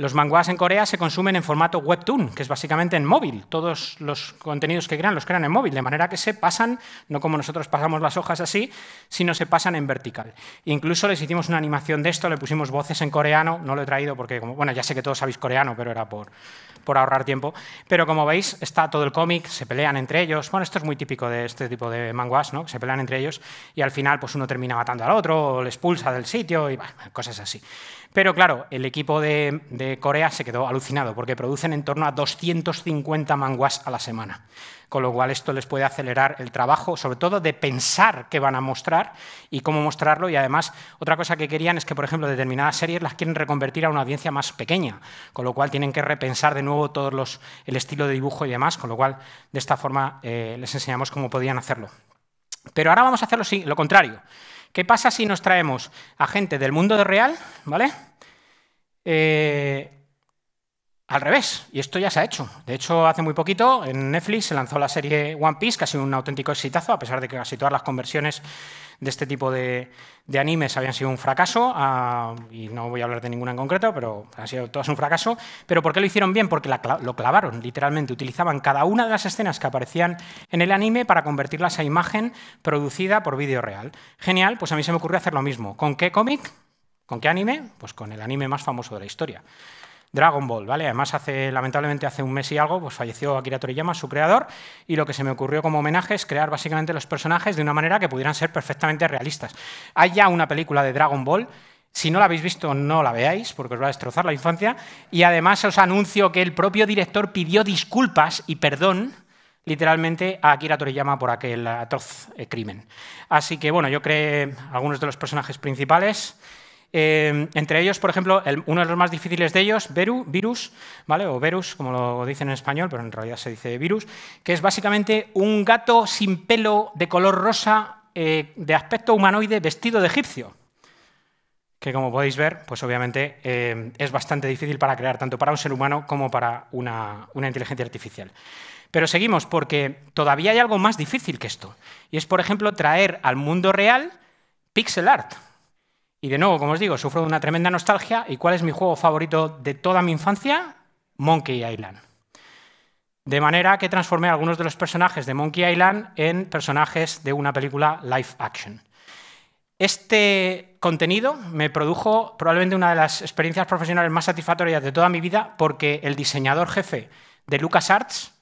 [SPEAKER 1] los manguas en Corea se consumen en formato webtoon, que es básicamente en móvil. Todos los contenidos que crean los crean en móvil, de manera que se pasan, no como nosotros pasamos las hojas así, sino se pasan en vertical. Incluso les hicimos una animación de esto, le pusimos voces en coreano, no lo he traído porque, bueno, ya sé que todos sabéis coreano, pero era por, por ahorrar tiempo. Pero como veis, está todo el cómic, se pelean entre ellos. Bueno, esto es muy típico de este tipo de manguas, ¿no? Se pelean entre ellos y al final pues uno termina matando al otro, o le expulsa del sitio y cosas así. Pero claro, el equipo de, Corea se quedó alucinado porque producen en torno a 250 manguas a la semana. Con lo cual esto les puede acelerar el trabajo, sobre todo de pensar qué van a mostrar y cómo mostrarlo. Y además, otra cosa que querían es que, por ejemplo, determinadas series las quieren reconvertir a una audiencia más pequeña. Con lo cual tienen que repensar de nuevo todos los, el estilo de dibujo y demás. Con lo cual, de esta forma, eh, les enseñamos cómo podían hacerlo. Pero ahora vamos a hacerlo lo contrario. ¿Qué pasa si nos traemos a gente del mundo real, ¿vale? Eh, al revés, y esto ya se ha hecho. De hecho, hace muy poquito en Netflix se lanzó la serie One Piece, que ha sido un auténtico exitazo, a pesar de que casi todas las conversiones de este tipo de, animes habían sido un fracaso, ah, y no voy a hablar de ninguna en concreto, pero han sido todas un fracaso. ¿Pero por qué lo hicieron bien? Porque lo clavaron, literalmente. Utilizaban cada una de las escenas que aparecían en el anime para convertirlas a imagen producida por vídeo real. Genial, pues a mí se me ocurrió hacer lo mismo. ¿Con qué cómic? ¿Con qué anime? Pues con el anime más famoso de la historia. Dragon Ball, ¿vale? Además, hace, lamentablemente hace un mes y algo, pues falleció Akira Toriyama, su creador, y lo que se me ocurrió como homenaje es crear básicamente los personajes de una manera que pudieran ser perfectamente realistas. Hay ya una película de Dragon Ball si no la habéis visto, no la veáis, porque os va a destrozar la infancia. Y además os anuncio que el propio director pidió disculpas y perdón, literalmente, a Akira Toriyama por aquel atroz eh, crimen. Así que, bueno, yo creé algunos de los personajes principales. Em, entre ellos, por ejemplo, uno de los más difíciles de ellos, Veru, Virus, ¿vale? o Verus, como lo dicen en español, pero en realidad se dice Virus, que es básicamente un gato sin pelo de color rosa, eh, de aspecto humanoide, vestido de egipcio que como podéis ver, pues obviamente em, es bastante difícil para crear, tanto para un ser humano como para una, inteligencia artificial. Pero seguimos, porque todavía hay algo más difícil que esto, y es, por ejemplo, traer al mundo real pixel art. Y de nuevo, como os digo, sufro de una tremenda nostalgia. ¿Y cuál es mi juego favorito de toda mi infancia? Monkey Island. De manera que transformé algunos de los personajes de Monkey Island en personajes de una película live action. Este contenido me produjo probablemente una de las experiencias profesionales más satisfactorias de toda mi vida porque el diseñador jefe de LucasArts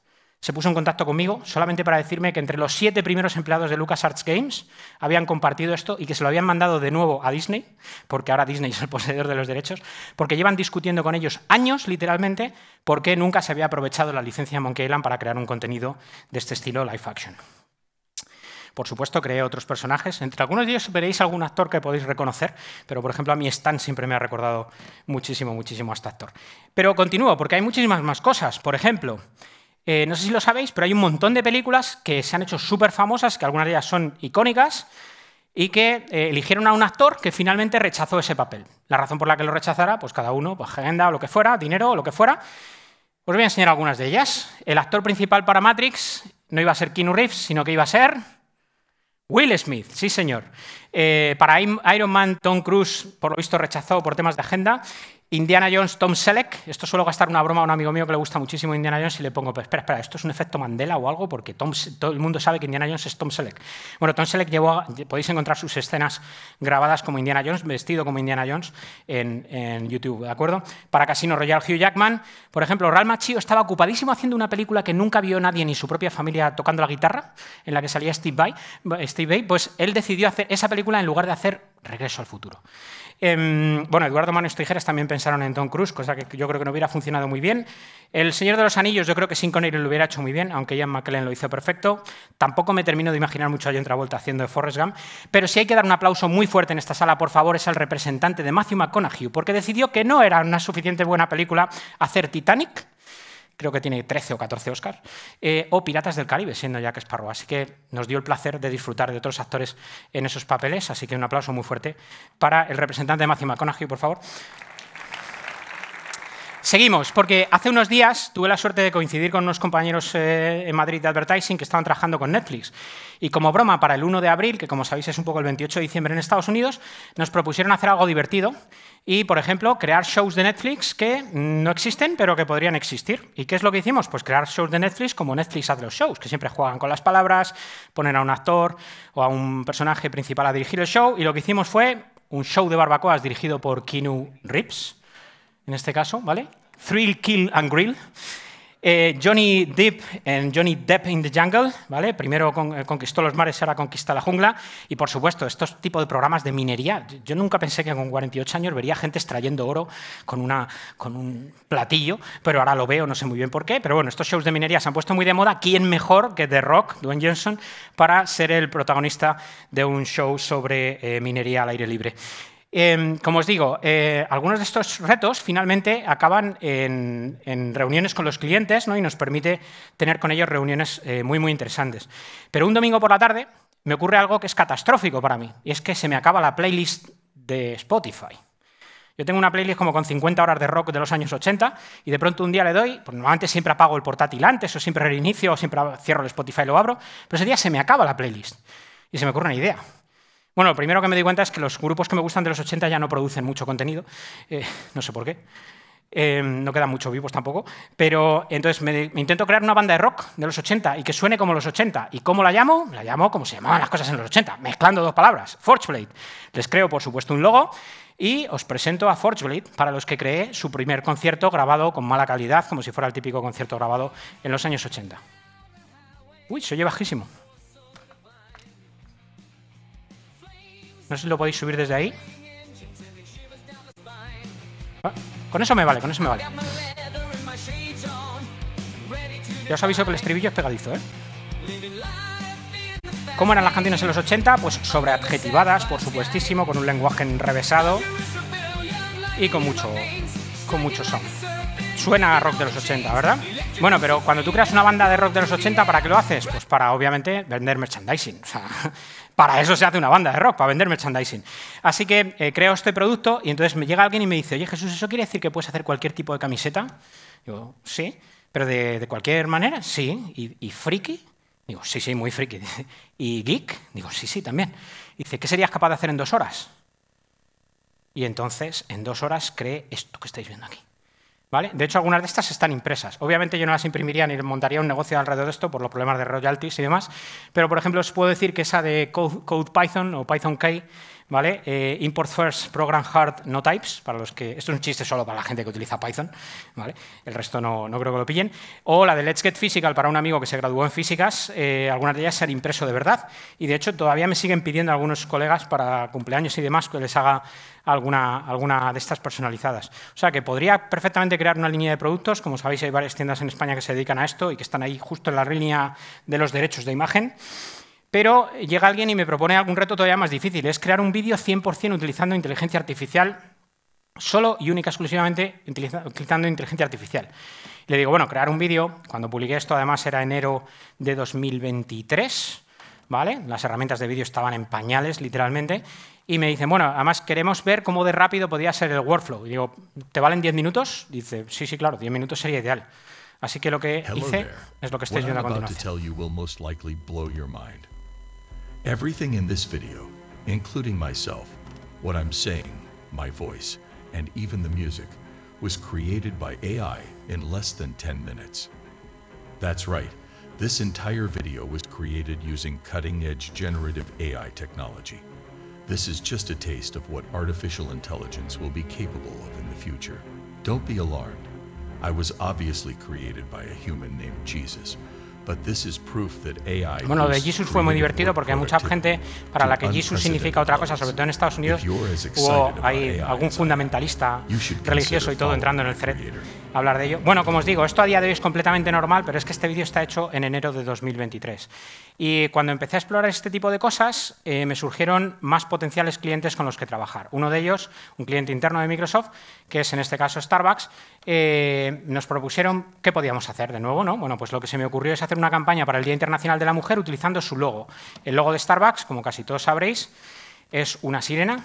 [SPEAKER 1] se puso en contacto conmigo solamente para decirme que entre los siete primeros empleados de LucasArts Games habían compartido esto y que se lo habían mandado de nuevo a Disney, porque ahora Disney *laughs* es el poseedor de los derechos, porque llevan discutiendo con ellos años, literalmente, por qué nunca se había aprovechado la licencia de Monkey Island para crear un contenido de este estilo live action. Por supuesto, creé otros personajes. Entre algunos de ellos veréis algún actor que podéis reconocer, pero por ejemplo a mí Stan siempre me ha recordado muchísimo, muchísimo a este actor. Pero continúo, porque hay muchísimas más cosas. Por ejemplo, eh, no sé si lo sabéis, pero hay un montón de películas que se han hecho súper famosas, que algunas de ellas son icónicas, y que eh, eligieron a un actor que finalmente rechazó ese papel. La razón por la que lo rechazara, pues cada uno, pues agenda o lo que fuera, dinero o lo que fuera. Os voy a enseñar algunas de ellas. El actor principal para Matrix no iba a ser Keanu Reeves, sino que iba a ser Will Smith, sí señor. Eh, para Iron Man, Tom Cruise, por lo visto, rechazó por temas de agenda. Indiana Jones, Tom Selleck. Esto suelo gastar una broma a un amigo mío que le gusta muchísimo Indiana Jones y le pongo, pero espera, espera, ¿esto es un efecto Mandela o algo? Porque Tom, todo el mundo sabe que Indiana Jones es Tom Selleck. Bueno, Tom Selleck llevó, podéis encontrar sus escenas grabadas como Indiana Jones, vestido como Indiana Jones en, YouTube, ¿de acuerdo? Para Casino Royale, Hugh Jackman, por ejemplo, Ralph Macchio estaba ocupadísimo haciendo una película que nunca vio nadie ni su propia familia tocando la guitarra, en la que salía Steve Bay, Steve pues él decidió hacer esa película en lugar de hacer Regreso al futuro. Em, bueno, Eduardo Manos Tijeras también pensaron en Tom Cruz, cosa que yo creo que no hubiera funcionado muy bien. El Señor de los Anillos, yo creo que sin Connery lo hubiera hecho muy bien, aunque Ian McKellen lo hizo perfecto. Tampoco me termino de imaginar mucho a John Travolta haciendo de Forrest Gump, pero si hay que dar un aplauso muy fuerte en esta sala, por favor, es al representante de Matthew McConaughey, porque decidió que no era una suficiente buena película hacer Titanic creo que tiene 13 o 14 Oscars, eh, o Piratas del Caribe, siendo Jack Sparrow. Así que nos dio el placer de disfrutar de otros actores en esos papeles, así que un aplauso muy fuerte para el representante de Matthew McConaughey, por favor. Seguimos, porque hace unos días tuve la suerte de coincidir con unos compañeros eh, en Madrid de Advertising que estaban trabajando con Netflix. Y como broma para el 1 de abril, que como sabéis es un poco el 28 de diciembre en Estados Unidos, nos propusieron hacer algo divertido y, por ejemplo, crear shows de Netflix que no existen, pero que podrían existir. ¿Y qué es lo que hicimos? Pues crear shows de Netflix como Netflix hace los shows, que siempre juegan con las palabras, ponen a un actor o a un personaje principal a dirigir el show. Y lo que hicimos fue un show de barbacoas dirigido por Kinu Rips en este caso, ¿vale? Thrill, Kill and Grill. Eh, Johnny Depp en Johnny Depp in the Jungle, ¿vale? Primero eh, conquistó los mares, ahora conquista la jungla. Y por supuesto, estos tipos de programas de minería. Yo nunca pensé que con 48 años vería gente extrayendo oro con, una, con un platillo, pero ahora lo veo, no sé muy bien por qué. Pero bueno, estos shows de minería se han puesto muy de moda. ¿Quién mejor que The Rock, Dwayne Johnson, para ser el protagonista de un show sobre eh, minería al aire libre? Em, como os digo, eh, algunos de estos retos finalmente acaban en, reuniones con los clientes ¿no? y nos permite tener con ellos reuniones eh, muy, muy interesantes. Pero un domingo por la tarde me ocurre algo que es catastrófico para mí, y es que se me acaba la playlist de Spotify. Yo tengo una playlist como con 50 horas de rock de los años 80 y de pronto un día le doy, pues normalmente siempre apago el portátil antes o siempre reinicio o siempre cierro el Spotify y lo abro, pero ese día se me acaba la playlist y se me ocurre una idea. Bueno, lo primero que me di cuenta es que los grupos que me gustan de los 80 ya no producen mucho contenido, eh, no sé por qué. Eh, no quedan mucho vivos tampoco, pero entonces me, me, intento crear una banda de rock de los 80 y que suene como los 80. ¿Y cómo la llamo? La llamo como se llamaban las cosas en los 80, mezclando dos palabras, Forgeblade. Les creo, por supuesto, un logo y os presento a Forgeblade, para los que creé su primer concierto grabado con mala calidad, como si fuera el típico concierto grabado en los años 80. Uy, se oye bajísimo. No sé si lo podéis subir desde ahí. Ah, con eso me vale, con eso me vale. Ya os aviso que el estribillo es pegadizo, ¿eh? ¿Cómo eran las cantinas en los 80? Pues sobreadjetivadas, por supuestísimo, con un lenguaje enrevesado y con mucho, con mucho son. Suena a rock de los 80, ¿verdad? Bueno, pero cuando tú creas una banda de rock de los 80, ¿para qué lo haces? Pues para, obviamente, vender merchandising. O sea, para eso se hace una banda de rock, para vender merchandising. Así que eh, creo este producto y entonces me llega alguien y me dice, oye Jesús, ¿eso quiere decir que puedes hacer cualquier tipo de camiseta? Digo, sí, pero de, cualquier manera, sí. ¿Y, ¿Y, friki? Digo, sí, sí, muy friki. *laughs* ¿Y geek? Digo, sí, sí, también. Y dice, ¿qué serías capaz de hacer en dos horas? Y entonces, en dos horas, cree esto que estáis viendo aquí. De hecho, algunas de estas están impresas. Obviamente yo no las imprimiría ni montaría un negocio alrededor de esto por los problemas de royalties y demás, pero por ejemplo os puedo decir que esa de Code, Python o Python K ¿vale? Eh, import first, program hard, no types, para los que... Esto es un chiste solo para la gente que utiliza Python, ¿vale? El resto no, creo que lo pillen. O la de Let's Get Physical para un amigo que se graduó en físicas, eh, algunas de ellas se han impreso de verdad. Y de hecho todavía me siguen pidiendo algunos colegas para cumpleaños y demás que les haga alguna, alguna de estas personalizadas. O sea que podría perfectamente crear una línea de productos, como sabéis hay varias tiendas en España que se dedican a esto y que están ahí justo en la línea de los derechos de imagen. Pero llega alguien y me propone algún reto todavía más difícil, es crear un vídeo 100% utilizando inteligencia artificial, solo y única exclusivamente utilizando inteligencia artificial. Le digo, bueno, crear un vídeo, cuando publiqué esto además era enero de 2023, ¿vale? Las herramientas de vídeo estaban en pañales, literalmente, y me dicen, bueno, además queremos ver cómo de rápido podía ser el workflow. Y digo, ¿te valen 10 minutos? Dice, sí, sí, claro, 10 minutos sería ideal. Así que lo que hice es lo que estoy viendo a continuación. Everything in this video, including myself, what I'm saying, my voice, and even the music, was created by AI in less than 10 minutes. That's right, this entire video was created using cutting-edge generative AI technology. This is just a taste of what artificial intelligence will be capable of in the future. Don't be alarmed. I was obviously created by a human named Jesus, Bueno, de Jesus fue muy divertido porque hay mucha gente para la que Jesus significa otra cosa, sobre todo en Estados Unidos hubo hay algún fundamentalista religioso y todo entrando en el thread hablar de ello. Bueno, como os digo, esto a día de hoy es completamente normal, pero es que este vídeo está hecho en enero de 2023. Y cuando empecé a explorar este tipo de cosas, eh, me surgieron más potenciales clientes con los que trabajar. Uno de ellos, un cliente interno de Microsoft, que es en este caso Starbucks, eh, nos propusieron qué podíamos hacer de nuevo, ¿no? Bueno, pues lo que se me ocurrió es hacer una campaña para el Día Internacional de la Mujer utilizando su logo. El logo de Starbucks, como casi todos sabréis, es una sirena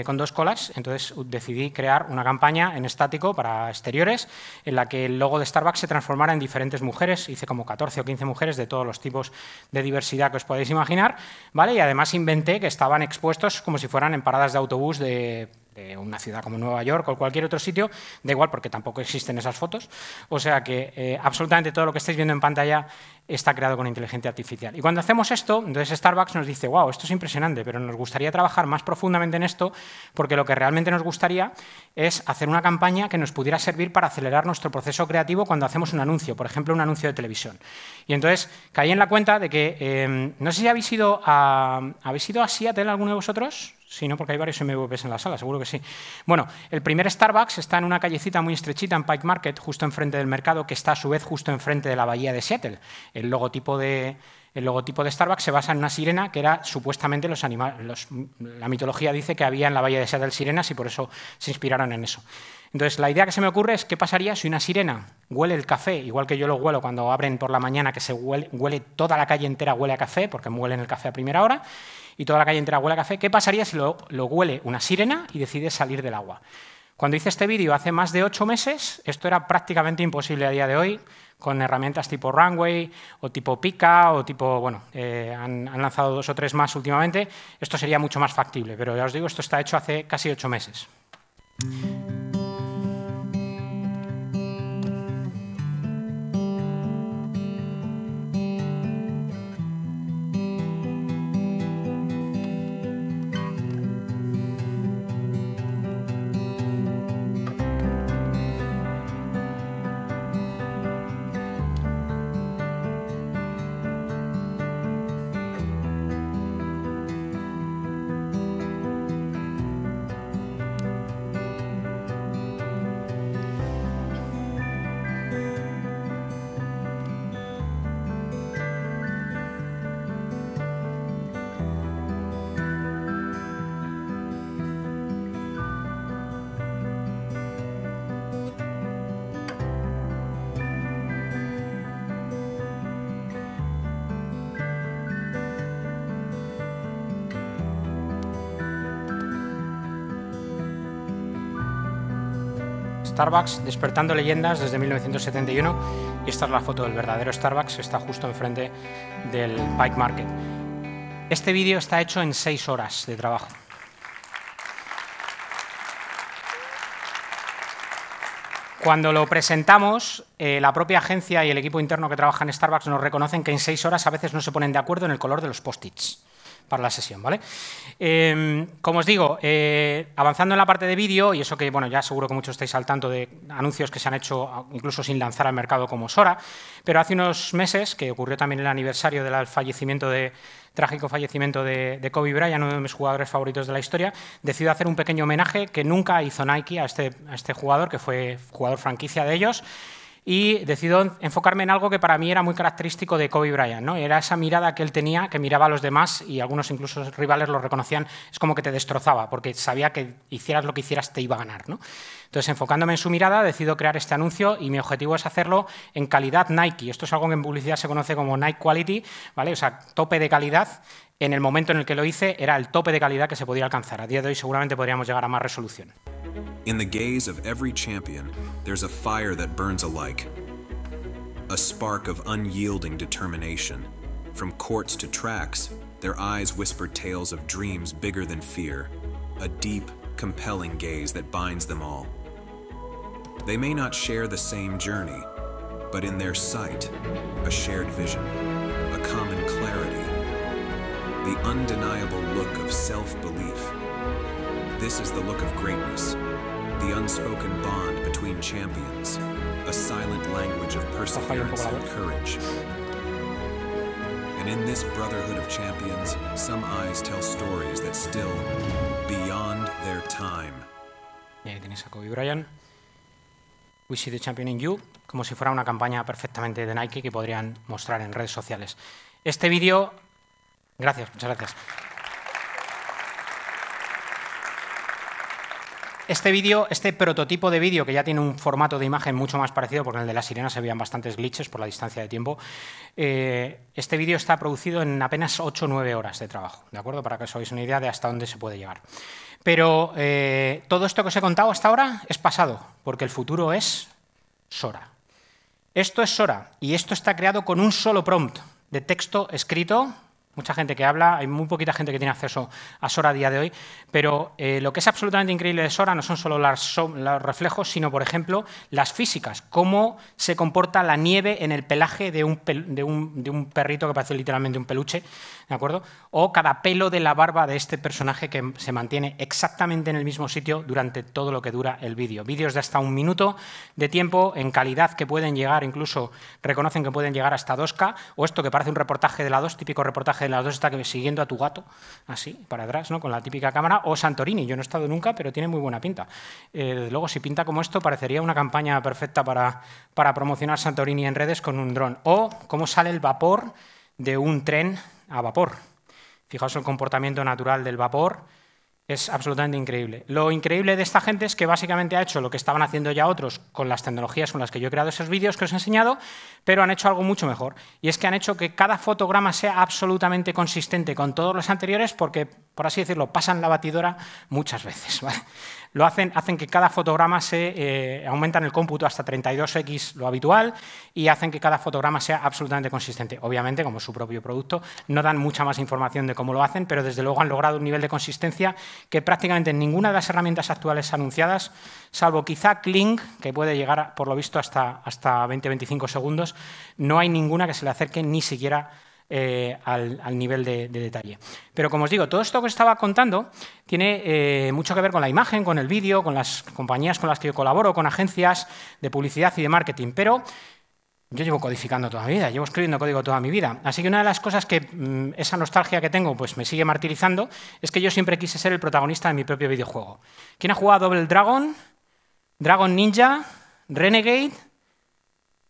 [SPEAKER 1] eh, con dos colas, entonces decidí crear una campaña en estático para exteriores en la que el logo de Starbucks se transformara en diferentes mujeres, hice como 14 o 15 mujeres de todos los tipos de diversidad que os podéis imaginar, ¿vale? Y además inventé que estaban expuestos como si fueran en paradas de autobús de de una ciudad como Nueva York o cualquier otro sitio, da igual porque tampoco existen esas fotos. O sea que eh, absolutamente todo lo que estáis viendo en pantalla está creado con inteligencia artificial. Y cuando hacemos esto, entonces Starbucks nos dice, wow, esto es impresionante, pero nos gustaría trabajar más profundamente en esto porque lo que realmente nos gustaría es hacer una campaña que nos pudiera servir para acelerar nuestro proceso creativo cuando hacemos un anuncio, por ejemplo, un anuncio de televisión. Y entonces caí en la cuenta de que, eh, no sé si habéis ido a, ¿habéis ido a Seattle alguno de vosotros? Sí, porque hay varios MVPs en la sala, seguro que sí. Bueno, el primer Starbucks está en una callecita muy estrechita en Pike Market, justo enfrente del mercado, que está a su vez justo enfrente de la bahía de Seattle. El logotipo de, el logotipo de Starbucks se basa en una sirena que era supuestamente los animales. La mitología dice que había en la bahía de Seattle sirenas y por eso se inspiraron en eso. Entonces, la idea que se me ocurre es qué pasaría si una sirena huele el café, igual que yo lo huelo cuando abren por la mañana, que se huele, toda la calle entera huele a café, porque muelen el café a primera hora y toda la calle entera huele a café, ¿qué pasaría si lo, huele una sirena y decide salir del agua? Cuando hice este vídeo hace más de ocho meses, esto era prácticamente imposible a día de hoy, con herramientas tipo Runway o tipo Pika o tipo, bueno, eh, han, han, lanzado dos o tres más últimamente, esto sería mucho más factible, pero ya os digo, esto está hecho hace casi ocho meses. Starbucks despertando leyendas desde 1971 y esta es la foto del verdadero Starbucks, está justo enfrente del Bike Market. Este vídeo está hecho en seis horas de trabajo. Cuando lo presentamos, eh, la propia agencia y el equipo interno que trabaja en Starbucks nos reconocen que en seis horas a veces no se ponen de acuerdo en el color de los post-its para la sesión. ¿vale? Em, como os digo, eh, avanzando en la parte de vídeo, y eso que bueno, ya seguro que muchos estáis al tanto de anuncios que se han hecho ah, incluso sin lanzar al mercado como Sora, pero hace unos meses, que ocurrió también el aniversario del fallecimiento de, trágico fallecimiento de, Kobe Bryant, uno de mis jugadores favoritos de la historia, decidí hacer un pequeño homenaje que nunca hizo Nike a este, a este jugador, que fue jugador franquicia de ellos y decido enfocarme en algo que para mí era muy característico de Kobe Bryant, ¿no? Era esa mirada que él tenía, que miraba a los demás y algunos incluso rivales lo reconocían, es como que te destrozaba, porque sabía que hicieras lo que hicieras te iba a ganar, ¿no? Entonces, enfocándome en su mirada, decido crear este anuncio y mi objetivo es hacerlo en calidad Nike. Esto es algo que en publicidad se conoce como Nike Quality, ¿vale? O sea, tope de calidad. En el momento en el que lo hice, era el tope de calidad que se podía alcanzar. A día de hoy seguramente podríamos llegar a más resolución. In the gaze of every champion, there's a fire that burns alike. A spark of unyielding determination. From courts to tracks, their eyes whisper tales of dreams bigger than fear. A deep, compelling gaze that binds them all. They may not share the same journey, but in their sight, a shared vision, a common clarity, the undeniable look of self-belief. This is the look of greatness, the unspoken bond between champions, a silent language of perseverance and courage. And in this brotherhood of champions, some eyes tell stories that still beyond their time. Y ahí tenéis a Kobe Bryant. We See the Champion You, como si fuera una campaña perfectamente de Nike que podrían mostrar en redes sociales. Este vídeo... Gracias, muchas gracias. Este vídeo, este prototipo de vídeo, que ya tiene un formato de imagen mucho más parecido, porque en el de la sirena se veían bastantes glitches por la distancia de tiempo, eh, este vídeo está producido en apenas 8 o 9 horas de trabajo, ¿de acuerdo? Para que os hagáis una idea de hasta dónde se puede llegar. Pero eh, todo esto que os he contado hasta ahora es pasado, porque el futuro es Sora. Esto es Sora y esto está creado con un solo prompt de texto escrito mucha gente que habla, hay muy poquita gente que tiene acceso a Sora a día de hoy, pero eh, lo que es absolutamente increíble de Sora no son solo los, reflejos, sino, por ejemplo, las físicas, cómo se comporta la nieve en el pelaje de un, de un perrito que parece literalmente un peluche, ¿de acuerdo? O cada pelo de la barba de este personaje que se mantiene exactamente en el mismo sitio durante todo lo que dura el vídeo. Vídeos de hasta un minuto de tiempo, en calidad que pueden llegar, incluso reconocen que pueden llegar hasta 2K, o esto que parece un reportaje de la 2, típico reportaje de las dos está siguiendo a tu gato, así, para atrás, ¿no? con la típica cámara, o Santorini, yo no he estado nunca, pero tiene muy buena pinta. Eh, desde luego, si pinta como esto, parecería una campaña perfecta para, para promocionar Santorini en redes con un dron. O cómo sale el vapor de un tren a vapor. Fijaos el comportamiento natural del vapor es absolutamente increíble. Lo increíble de esta gente es que básicamente ha hecho lo que estaban haciendo ya otros con las tecnologías con las que yo he creado esos vídeos que os he enseñado, pero han hecho algo mucho mejor. Y es que han hecho que cada fotograma sea absolutamente consistente con todos los anteriores porque, por así decirlo, pasan la batidora muchas veces. *laughs* lo hacen, hacen que cada fotograma se eh, aumentan el cómputo hasta 32x lo habitual y hacen que cada fotograma sea absolutamente consistente. Obviamente, como su propio producto, no dan mucha más información de cómo lo hacen, pero desde luego han logrado un nivel de consistencia que prácticamente ninguna de las herramientas actuales anunciadas, salvo quizá Kling, que puede llegar, por lo visto, hasta, hasta 20-25 segundos, no hay ninguna que se le acerque ni siquiera eh, al, nivel de, detalle. Pero como os digo, todo esto que os estaba contando tiene eh, mucho que ver con la imagen, con el vídeo, con las compañías con las que yo colaboro, con agencias de publicidad y de marketing. Pero yo llevo codificando toda mi vida, llevo escribiendo código toda mi vida. Así que una de las cosas que mm, esa nostalgia que tengo pues me sigue martirizando es que yo siempre quise ser el protagonista de mi propio videojuego. ¿Quién ha jugado Double Dragon? Dragon Ninja, Renegade,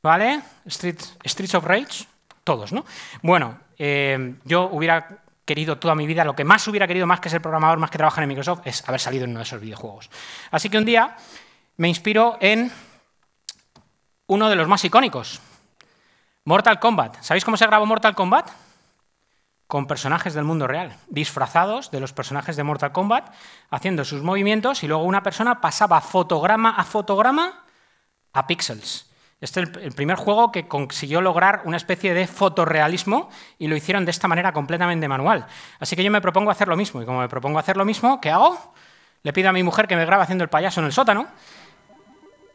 [SPEAKER 1] ¿vale? Street, Streets of Rage todos, ¿no? Bueno, eh, yo hubiera querido toda mi vida, lo que más hubiera querido más que ser programador, más que trabajar en Microsoft, es haber salido en uno de esos videojuegos. Así que un día me inspiro en uno de los más icónicos, Mortal Kombat. ¿Sabéis cómo se grabó Mortal Kombat? Con personajes del mundo real, disfrazados de los personajes de Mortal Kombat, haciendo sus movimientos y luego una persona pasaba fotograma a fotograma a píxeles. Este es el primer juego que consiguió lograr una especie de fotorrealismo y lo hicieron de esta manera completamente manual. Así que yo me propongo hacer lo mismo. Y como me propongo hacer lo mismo, ¿qué hago? Le pido a mi mujer que me grabe haciendo el payaso en el sótano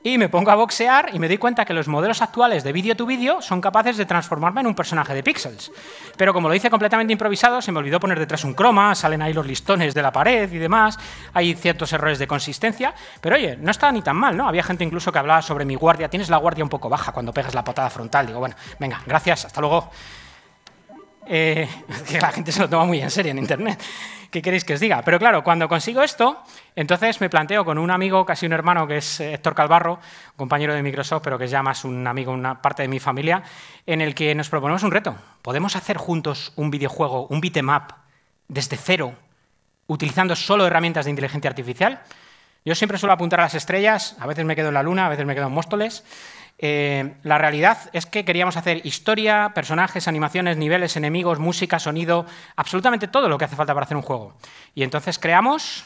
[SPEAKER 1] y me pongo a boxear y me doy cuenta que los modelos actuales de vídeo to vídeo son capaces de transformarme en un personaje de píxeles. Pero como lo hice completamente improvisado, se me olvidó poner detrás un croma, salen ahí los listones de la pared y demás, hay ciertos errores de consistencia, pero oye, no está ni tan mal, ¿no? Había gente incluso que hablaba sobre mi guardia, tienes la guardia un poco baja cuando pegas la patada frontal. Digo, bueno, venga, gracias, hasta luego. Eh, que la gente se lo toma muy en serio en Internet. ¿Qué queréis que os diga? Pero claro, cuando consigo esto, entonces me planteo con un amigo, casi un hermano, que es eh, Héctor Calvarro, compañero de Microsoft, pero que es ya más un amigo, una parte de mi familia, en el que nos proponemos un reto. ¿Podemos hacer juntos un videojuego, un bitmap desde cero, utilizando solo herramientas de inteligencia artificial? Yo siempre suelo apuntar a las estrellas, a veces me quedo en la luna, a veces me quedo en Móstoles, eh, la realidad es que queríamos hacer historia, personajes, animaciones, niveles, enemigos, música, sonido, absolutamente todo lo que hace falta para hacer un juego. Y entonces creamos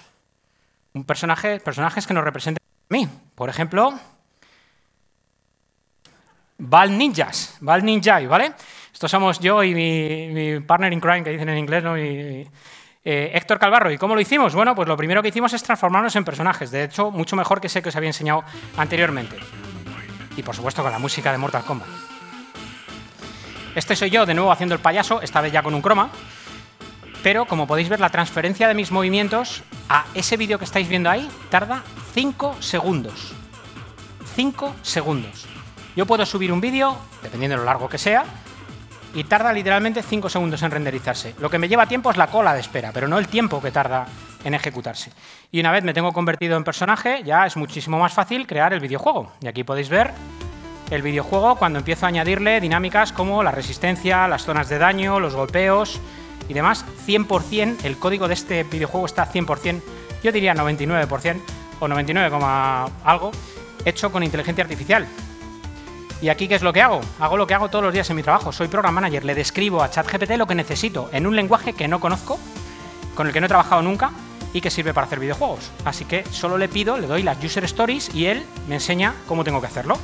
[SPEAKER 1] un personaje, personajes que nos representen a mí. Por ejemplo, Val Ninjas, Val Ninjai, ¿vale? Estos somos yo y mi, partner in crime, que dicen en inglés, ¿no? Y, eh, Héctor Calvarro. ¿Y cómo lo hicimos? Bueno, pues lo primero que hicimos es transformarnos en personajes. De hecho, mucho mejor que sé que os había enseñado anteriormente y por supuesto con la música de Mortal Kombat. Este soy yo de nuevo haciendo el payaso, esta vez ya con un croma, pero como podéis ver la transferencia de mis movimientos a ese vídeo que estáis viendo ahí tarda 5 segundos. 5 segundos. Yo puedo subir un vídeo, dependiendo de lo largo que sea, y tarda literalmente 5 segundos en renderizarse. Lo que me lleva tiempo es la cola de espera, pero no el tiempo que tarda en ejecutarse. Y una vez me tengo convertido en personaje, ya es muchísimo más fácil crear el videojuego. Y aquí podéis ver el videojuego cuando empiezo a añadirle dinámicas como la resistencia, las zonas de daño, los golpeos y demás. 100%, el código de este videojuego está 100%, yo diría 99% o 99, algo, hecho con inteligencia artificial. ¿Y aquí qué es lo que hago? Hago lo que hago todos los días en mi trabajo. Soy program manager, le describo a ChatGPT lo que necesito en un lenguaje que no conozco, con el que no he trabajado nunca, y que sirve para hacer videojuegos. Así que solo le pido, le doy las user stories y él me enseña cómo tengo que hacerlo.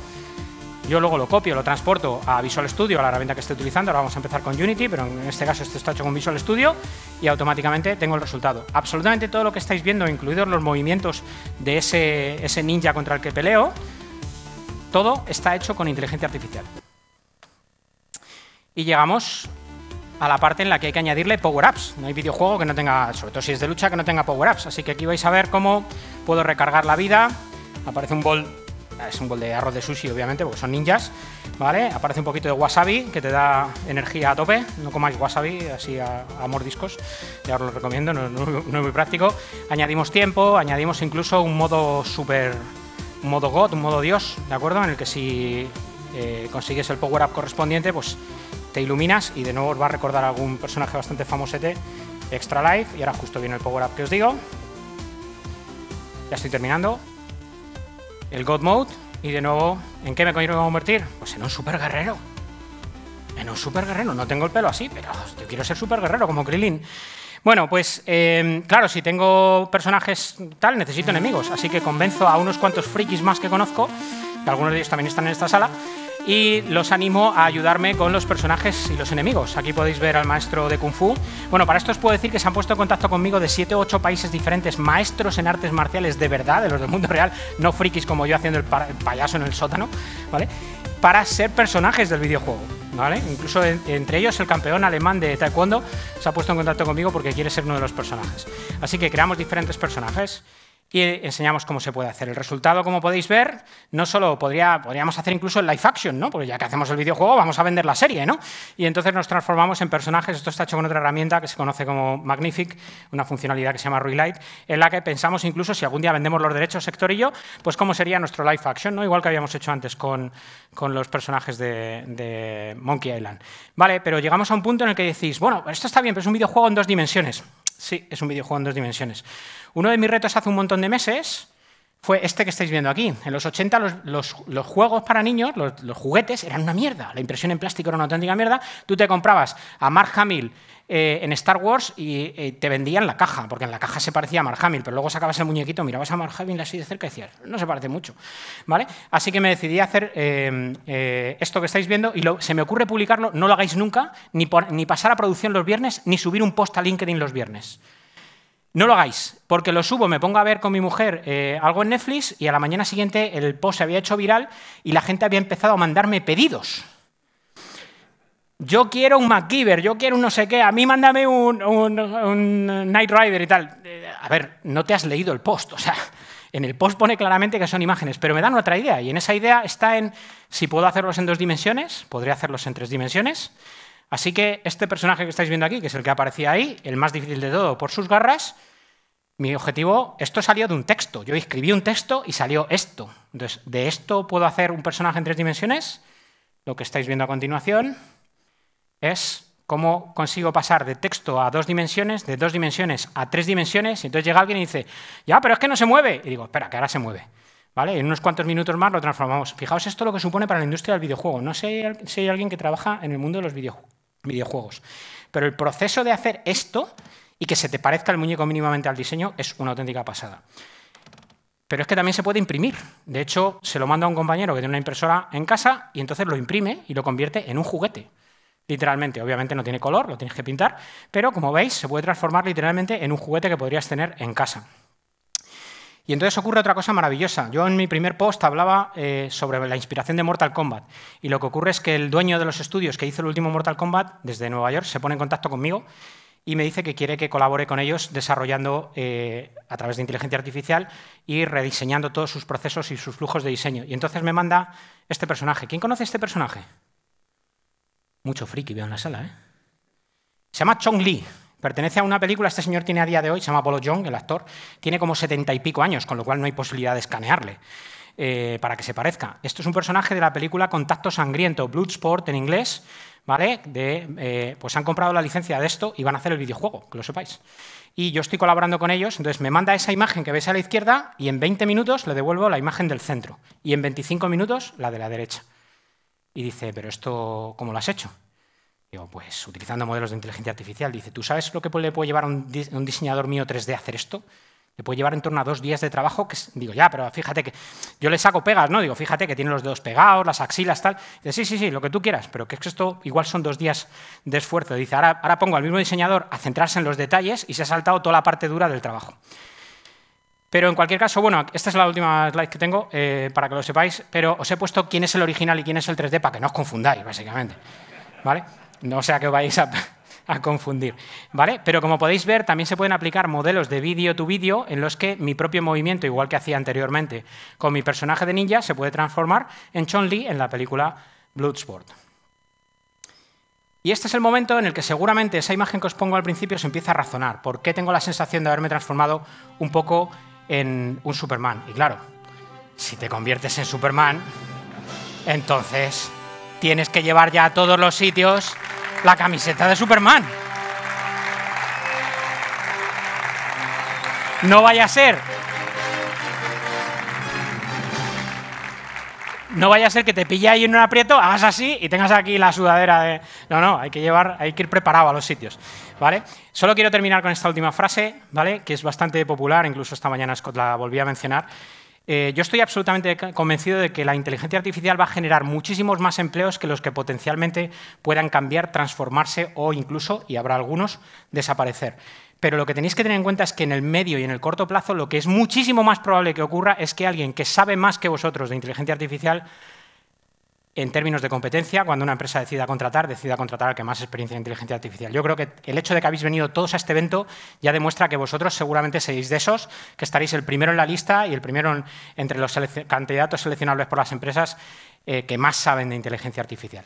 [SPEAKER 1] Yo luego lo copio, lo transporto a Visual Studio, a la herramienta que esté utilizando. Ahora vamos a empezar con Unity, pero en este caso esto está hecho con Visual Studio y automáticamente tengo el resultado. Absolutamente todo lo que estáis viendo, incluidos los movimientos de ese, ese ninja contra el que peleo, todo está hecho con inteligencia artificial. Y llegamos a la parte en la que hay que añadirle power-ups. No hay videojuego que no tenga, sobre todo si es de lucha, que no tenga power-ups. Así que aquí vais a ver cómo puedo recargar la vida. Aparece un bol, es un bol de arroz de sushi, obviamente, porque son ninjas. ¿Vale? Aparece un poquito de wasabi, que te da energía a tope. No comáis wasabi, así a, mordiscos. Ya os lo recomiendo, no, es muy práctico. Añadimos tiempo, añadimos incluso un modo super... Un modo God, un modo Dios, ¿de acuerdo? En el que si eh, consigues el power-up correspondiente, pues iluminas y de nuevo os va a recordar algún personaje bastante famosete, Extra Life, y ahora justo viene el power-up que os digo. Ya estoy terminando. El God Mode, y de nuevo, ¿en qué me voy a convertir? Pues en un super guerrero. En un super guerrero, no tengo el pelo así, pero yo quiero ser super guerrero como Krillin. Bueno, pues eh, claro, si tengo personajes tal, necesito enemigos, así que convenzo a unos cuantos frikis más que conozco, que algunos de ellos también están en esta sala, y los animo a ayudarme con los personajes y los enemigos. Aquí podéis ver al maestro de Kung Fu. Bueno, para esto os puedo decir que se han puesto en contacto conmigo de 7 o 8 países diferentes, maestros en artes marciales de verdad, de los del mundo real, no frikis como yo haciendo el, payaso en el sótano, ¿vale? Para ser personajes del videojuego. ¿Vale? Incluso entre ellos el campeón alemán de taekwondo se ha puesto en contacto conmigo porque quiere ser uno de los personajes. Así que creamos diferentes personajes y enseñamos cómo se puede hacer. El resultado, como podéis ver, no solo podríamos hacer incluso el live action, ¿no? Porque ya que hacemos el videojuego, vamos a vender la serie, ¿no? Y entonces nos transformamos en personajes. Esto está hecho con otra herramienta que se conoce como Magnific, una funcionalidad que se llama Relight, en la que pensamos incluso si algún día vendemos los derechos sector y yo, pues cómo sería nuestro live action, ¿no? Igual que habíamos hecho antes con, los personajes de, de Monkey Island. Vale, pero llegamos a un punto en el que decís, bueno, esto está bien, pero es un videojuego en dos dimensiones. Sí, es un videojuego en dos dimensiones. Uno de mis retos hace un montón de meses fue este que estáis viendo aquí. En los 80 los, juegos para niños, los, juguetes, eran una mierda. La impresión en plástico era una auténtica mierda. Tú te comprabas a Mark Hamill eh, en Star Wars y eh, te vendían la caja, porque en la caja se parecía a Mark Hamill, pero luego sacabas el muñequito, mirabas a Mark Hamill así de cerca y decías, no se parece mucho. ¿Vale? Así que me decidí a hacer eh, esto que estáis viendo y se me ocurre publicarlo, no lo hagáis nunca, ni, ni pasar a producción los viernes, ni subir un post a LinkedIn los viernes. No lo hagáis, porque lo subo, me pongo a ver con mi mujer eh, algo en Netflix y a la mañana siguiente el post se había hecho viral y la gente había empezado a mandarme pedidos. Yo quiero un MacGyver, yo quiero no sé qué, a mí mándame un, un, Night Rider y tal. Eh, a ver, no te has leído el post, *laughs* o sea, en el post pone claramente que son imágenes, pero me dan otra idea y en esa idea está en si puedo hacerlos en dos dimensiones, podría hacerlos en tres dimensiones, Así que este personaje que estáis viendo aquí, que es el que aparecía ahí, el más difícil de todo por sus garras, mi objetivo, esto salió de un texto. Yo escribí un texto y salió esto. Entonces, de esto puedo hacer un personaje en tres dimensiones. Lo que estáis viendo a continuación es cómo consigo pasar de texto a dos dimensiones, de dos dimensiones a tres dimensiones. Y entonces llega alguien y dice, ya, pero es que no se mueve. Y digo, espera, que ahora se mueve. ¿Vale? En unos cuantos minutos más lo transformamos. Fijaos esto lo que supone para la industria del videojuego. No sé si hay alguien que trabaja en el mundo de los videojuegos videojuegos. Pero el proceso de hacer esto y que se te parezca el muñeco mínimamente al diseño es una auténtica pasada. Pero es que también se puede imprimir. De hecho, se lo manda a un compañero que tiene una impresora en casa y entonces lo imprime y lo convierte en un juguete. Literalmente, obviamente no tiene color, lo tienes que pintar, pero como veis, se puede transformar literalmente en un juguete que podrías tener en casa. Y entonces ocurre otra cosa maravillosa. Yo en mi primer post hablaba eh, sobre la inspiración de Mortal Kombat. Y lo que ocurre es que el dueño de los estudios que hizo el último Mortal Kombat desde Nueva York se pone en contacto conmigo y me dice que quiere que colabore con ellos desarrollando eh, a través de inteligencia artificial y rediseñando todos sus procesos y sus flujos de diseño. Y entonces me manda este personaje. ¿Quién conoce este personaje? Mucho friki veo en la sala, ¿eh? Se llama Chong Li, Pertenece a una película, este señor tiene a día de hoy, se llama Polo Young, el actor, tiene como setenta y pico años, con lo cual no hay posibilidad de escanearle eh, para que se parezca. Esto es un personaje de la película Contacto Sangriento, Bloodsport en inglés, ¿vale? De, eh, pues han comprado la licencia de esto y van a hacer el videojuego, que lo sepáis. Y yo estoy colaborando con ellos, entonces me manda esa imagen que veis a la izquierda y en 20 minutos le devuelvo la imagen del centro y en 25 minutos la de la derecha. Y dice, pero esto, ¿cómo lo has hecho? Digo, pues utilizando modelos de inteligencia artificial, dice, ¿tú sabes lo que le puede llevar a un, diseñador mío 3D a hacer esto? Le puede llevar en torno a dos días de trabajo, que digo, ya, pero fíjate que yo le saco pegas, ¿no? Digo, fíjate que tiene los dedos pegados, las axilas, tal. Dice, sí, sí, sí, lo que tú quieras, pero que es esto igual son dos días de esfuerzo. Dice, ahora, pongo al mismo diseñador a centrarse en los detalles y se ha saltado toda la parte dura del trabajo. Pero en cualquier caso, bueno, esta es la última slide que tengo, eh, para que lo sepáis, pero os he puesto quién es el original y quién es el 3D para que no os confundáis, básicamente. ¿Vale? No sea que vais *laughs* a, confundir. ¿Vale? Pero como podéis ver, también se pueden aplicar modelos de vídeo to vídeo en los que mi propio movimiento, igual que hacía anteriormente con mi personaje de ninja, se puede transformar en Chon Lee en la película Bloodsport. Y este es el momento en el que seguramente esa imagen que os pongo al principio se empieza a razonar. ¿Por qué tengo la sensación de haberme transformado un poco en un Superman? Y claro, si te conviertes en Superman, entonces tienes que llevar ya a todos los sitios la camiseta de Superman. No vaya a ser. No vaya a ser que te pilla ahí en un aprieto, hagas así y tengas aquí la sudadera de. No, no, hay que llevar, hay que ir preparado a los sitios. ¿Vale? Solo quiero terminar con esta última frase, ¿vale? Que es bastante popular, incluso esta mañana la volví a mencionar. Eh, yo estoy absolutamente convencido de que la inteligencia artificial va a generar muchísimos más empleos que los que potencialmente puedan cambiar, transformarse o incluso, y habrá algunos, desaparecer. Pero lo que tenéis que tener en cuenta es que en el medio y en el corto plazo lo que es muchísimo más probable que ocurra es que alguien que sabe más que vosotros de inteligencia artificial en términos de competencia, cuando una empresa decida contratar, decida contratar al que más experiencia en inteligencia artificial. Yo creo que el hecho de que habéis venido todos a este evento ya demuestra que vosotros seguramente seréis de esos, que estaréis el primero en la lista y el primero entre los candidatos seleccionables por las empresas eh, que más saben de inteligencia artificial.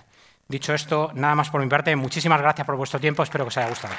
[SPEAKER 1] Dicho esto, nada más por mi parte, muchísimas gracias por vuestro tiempo, espero que os haya gustado.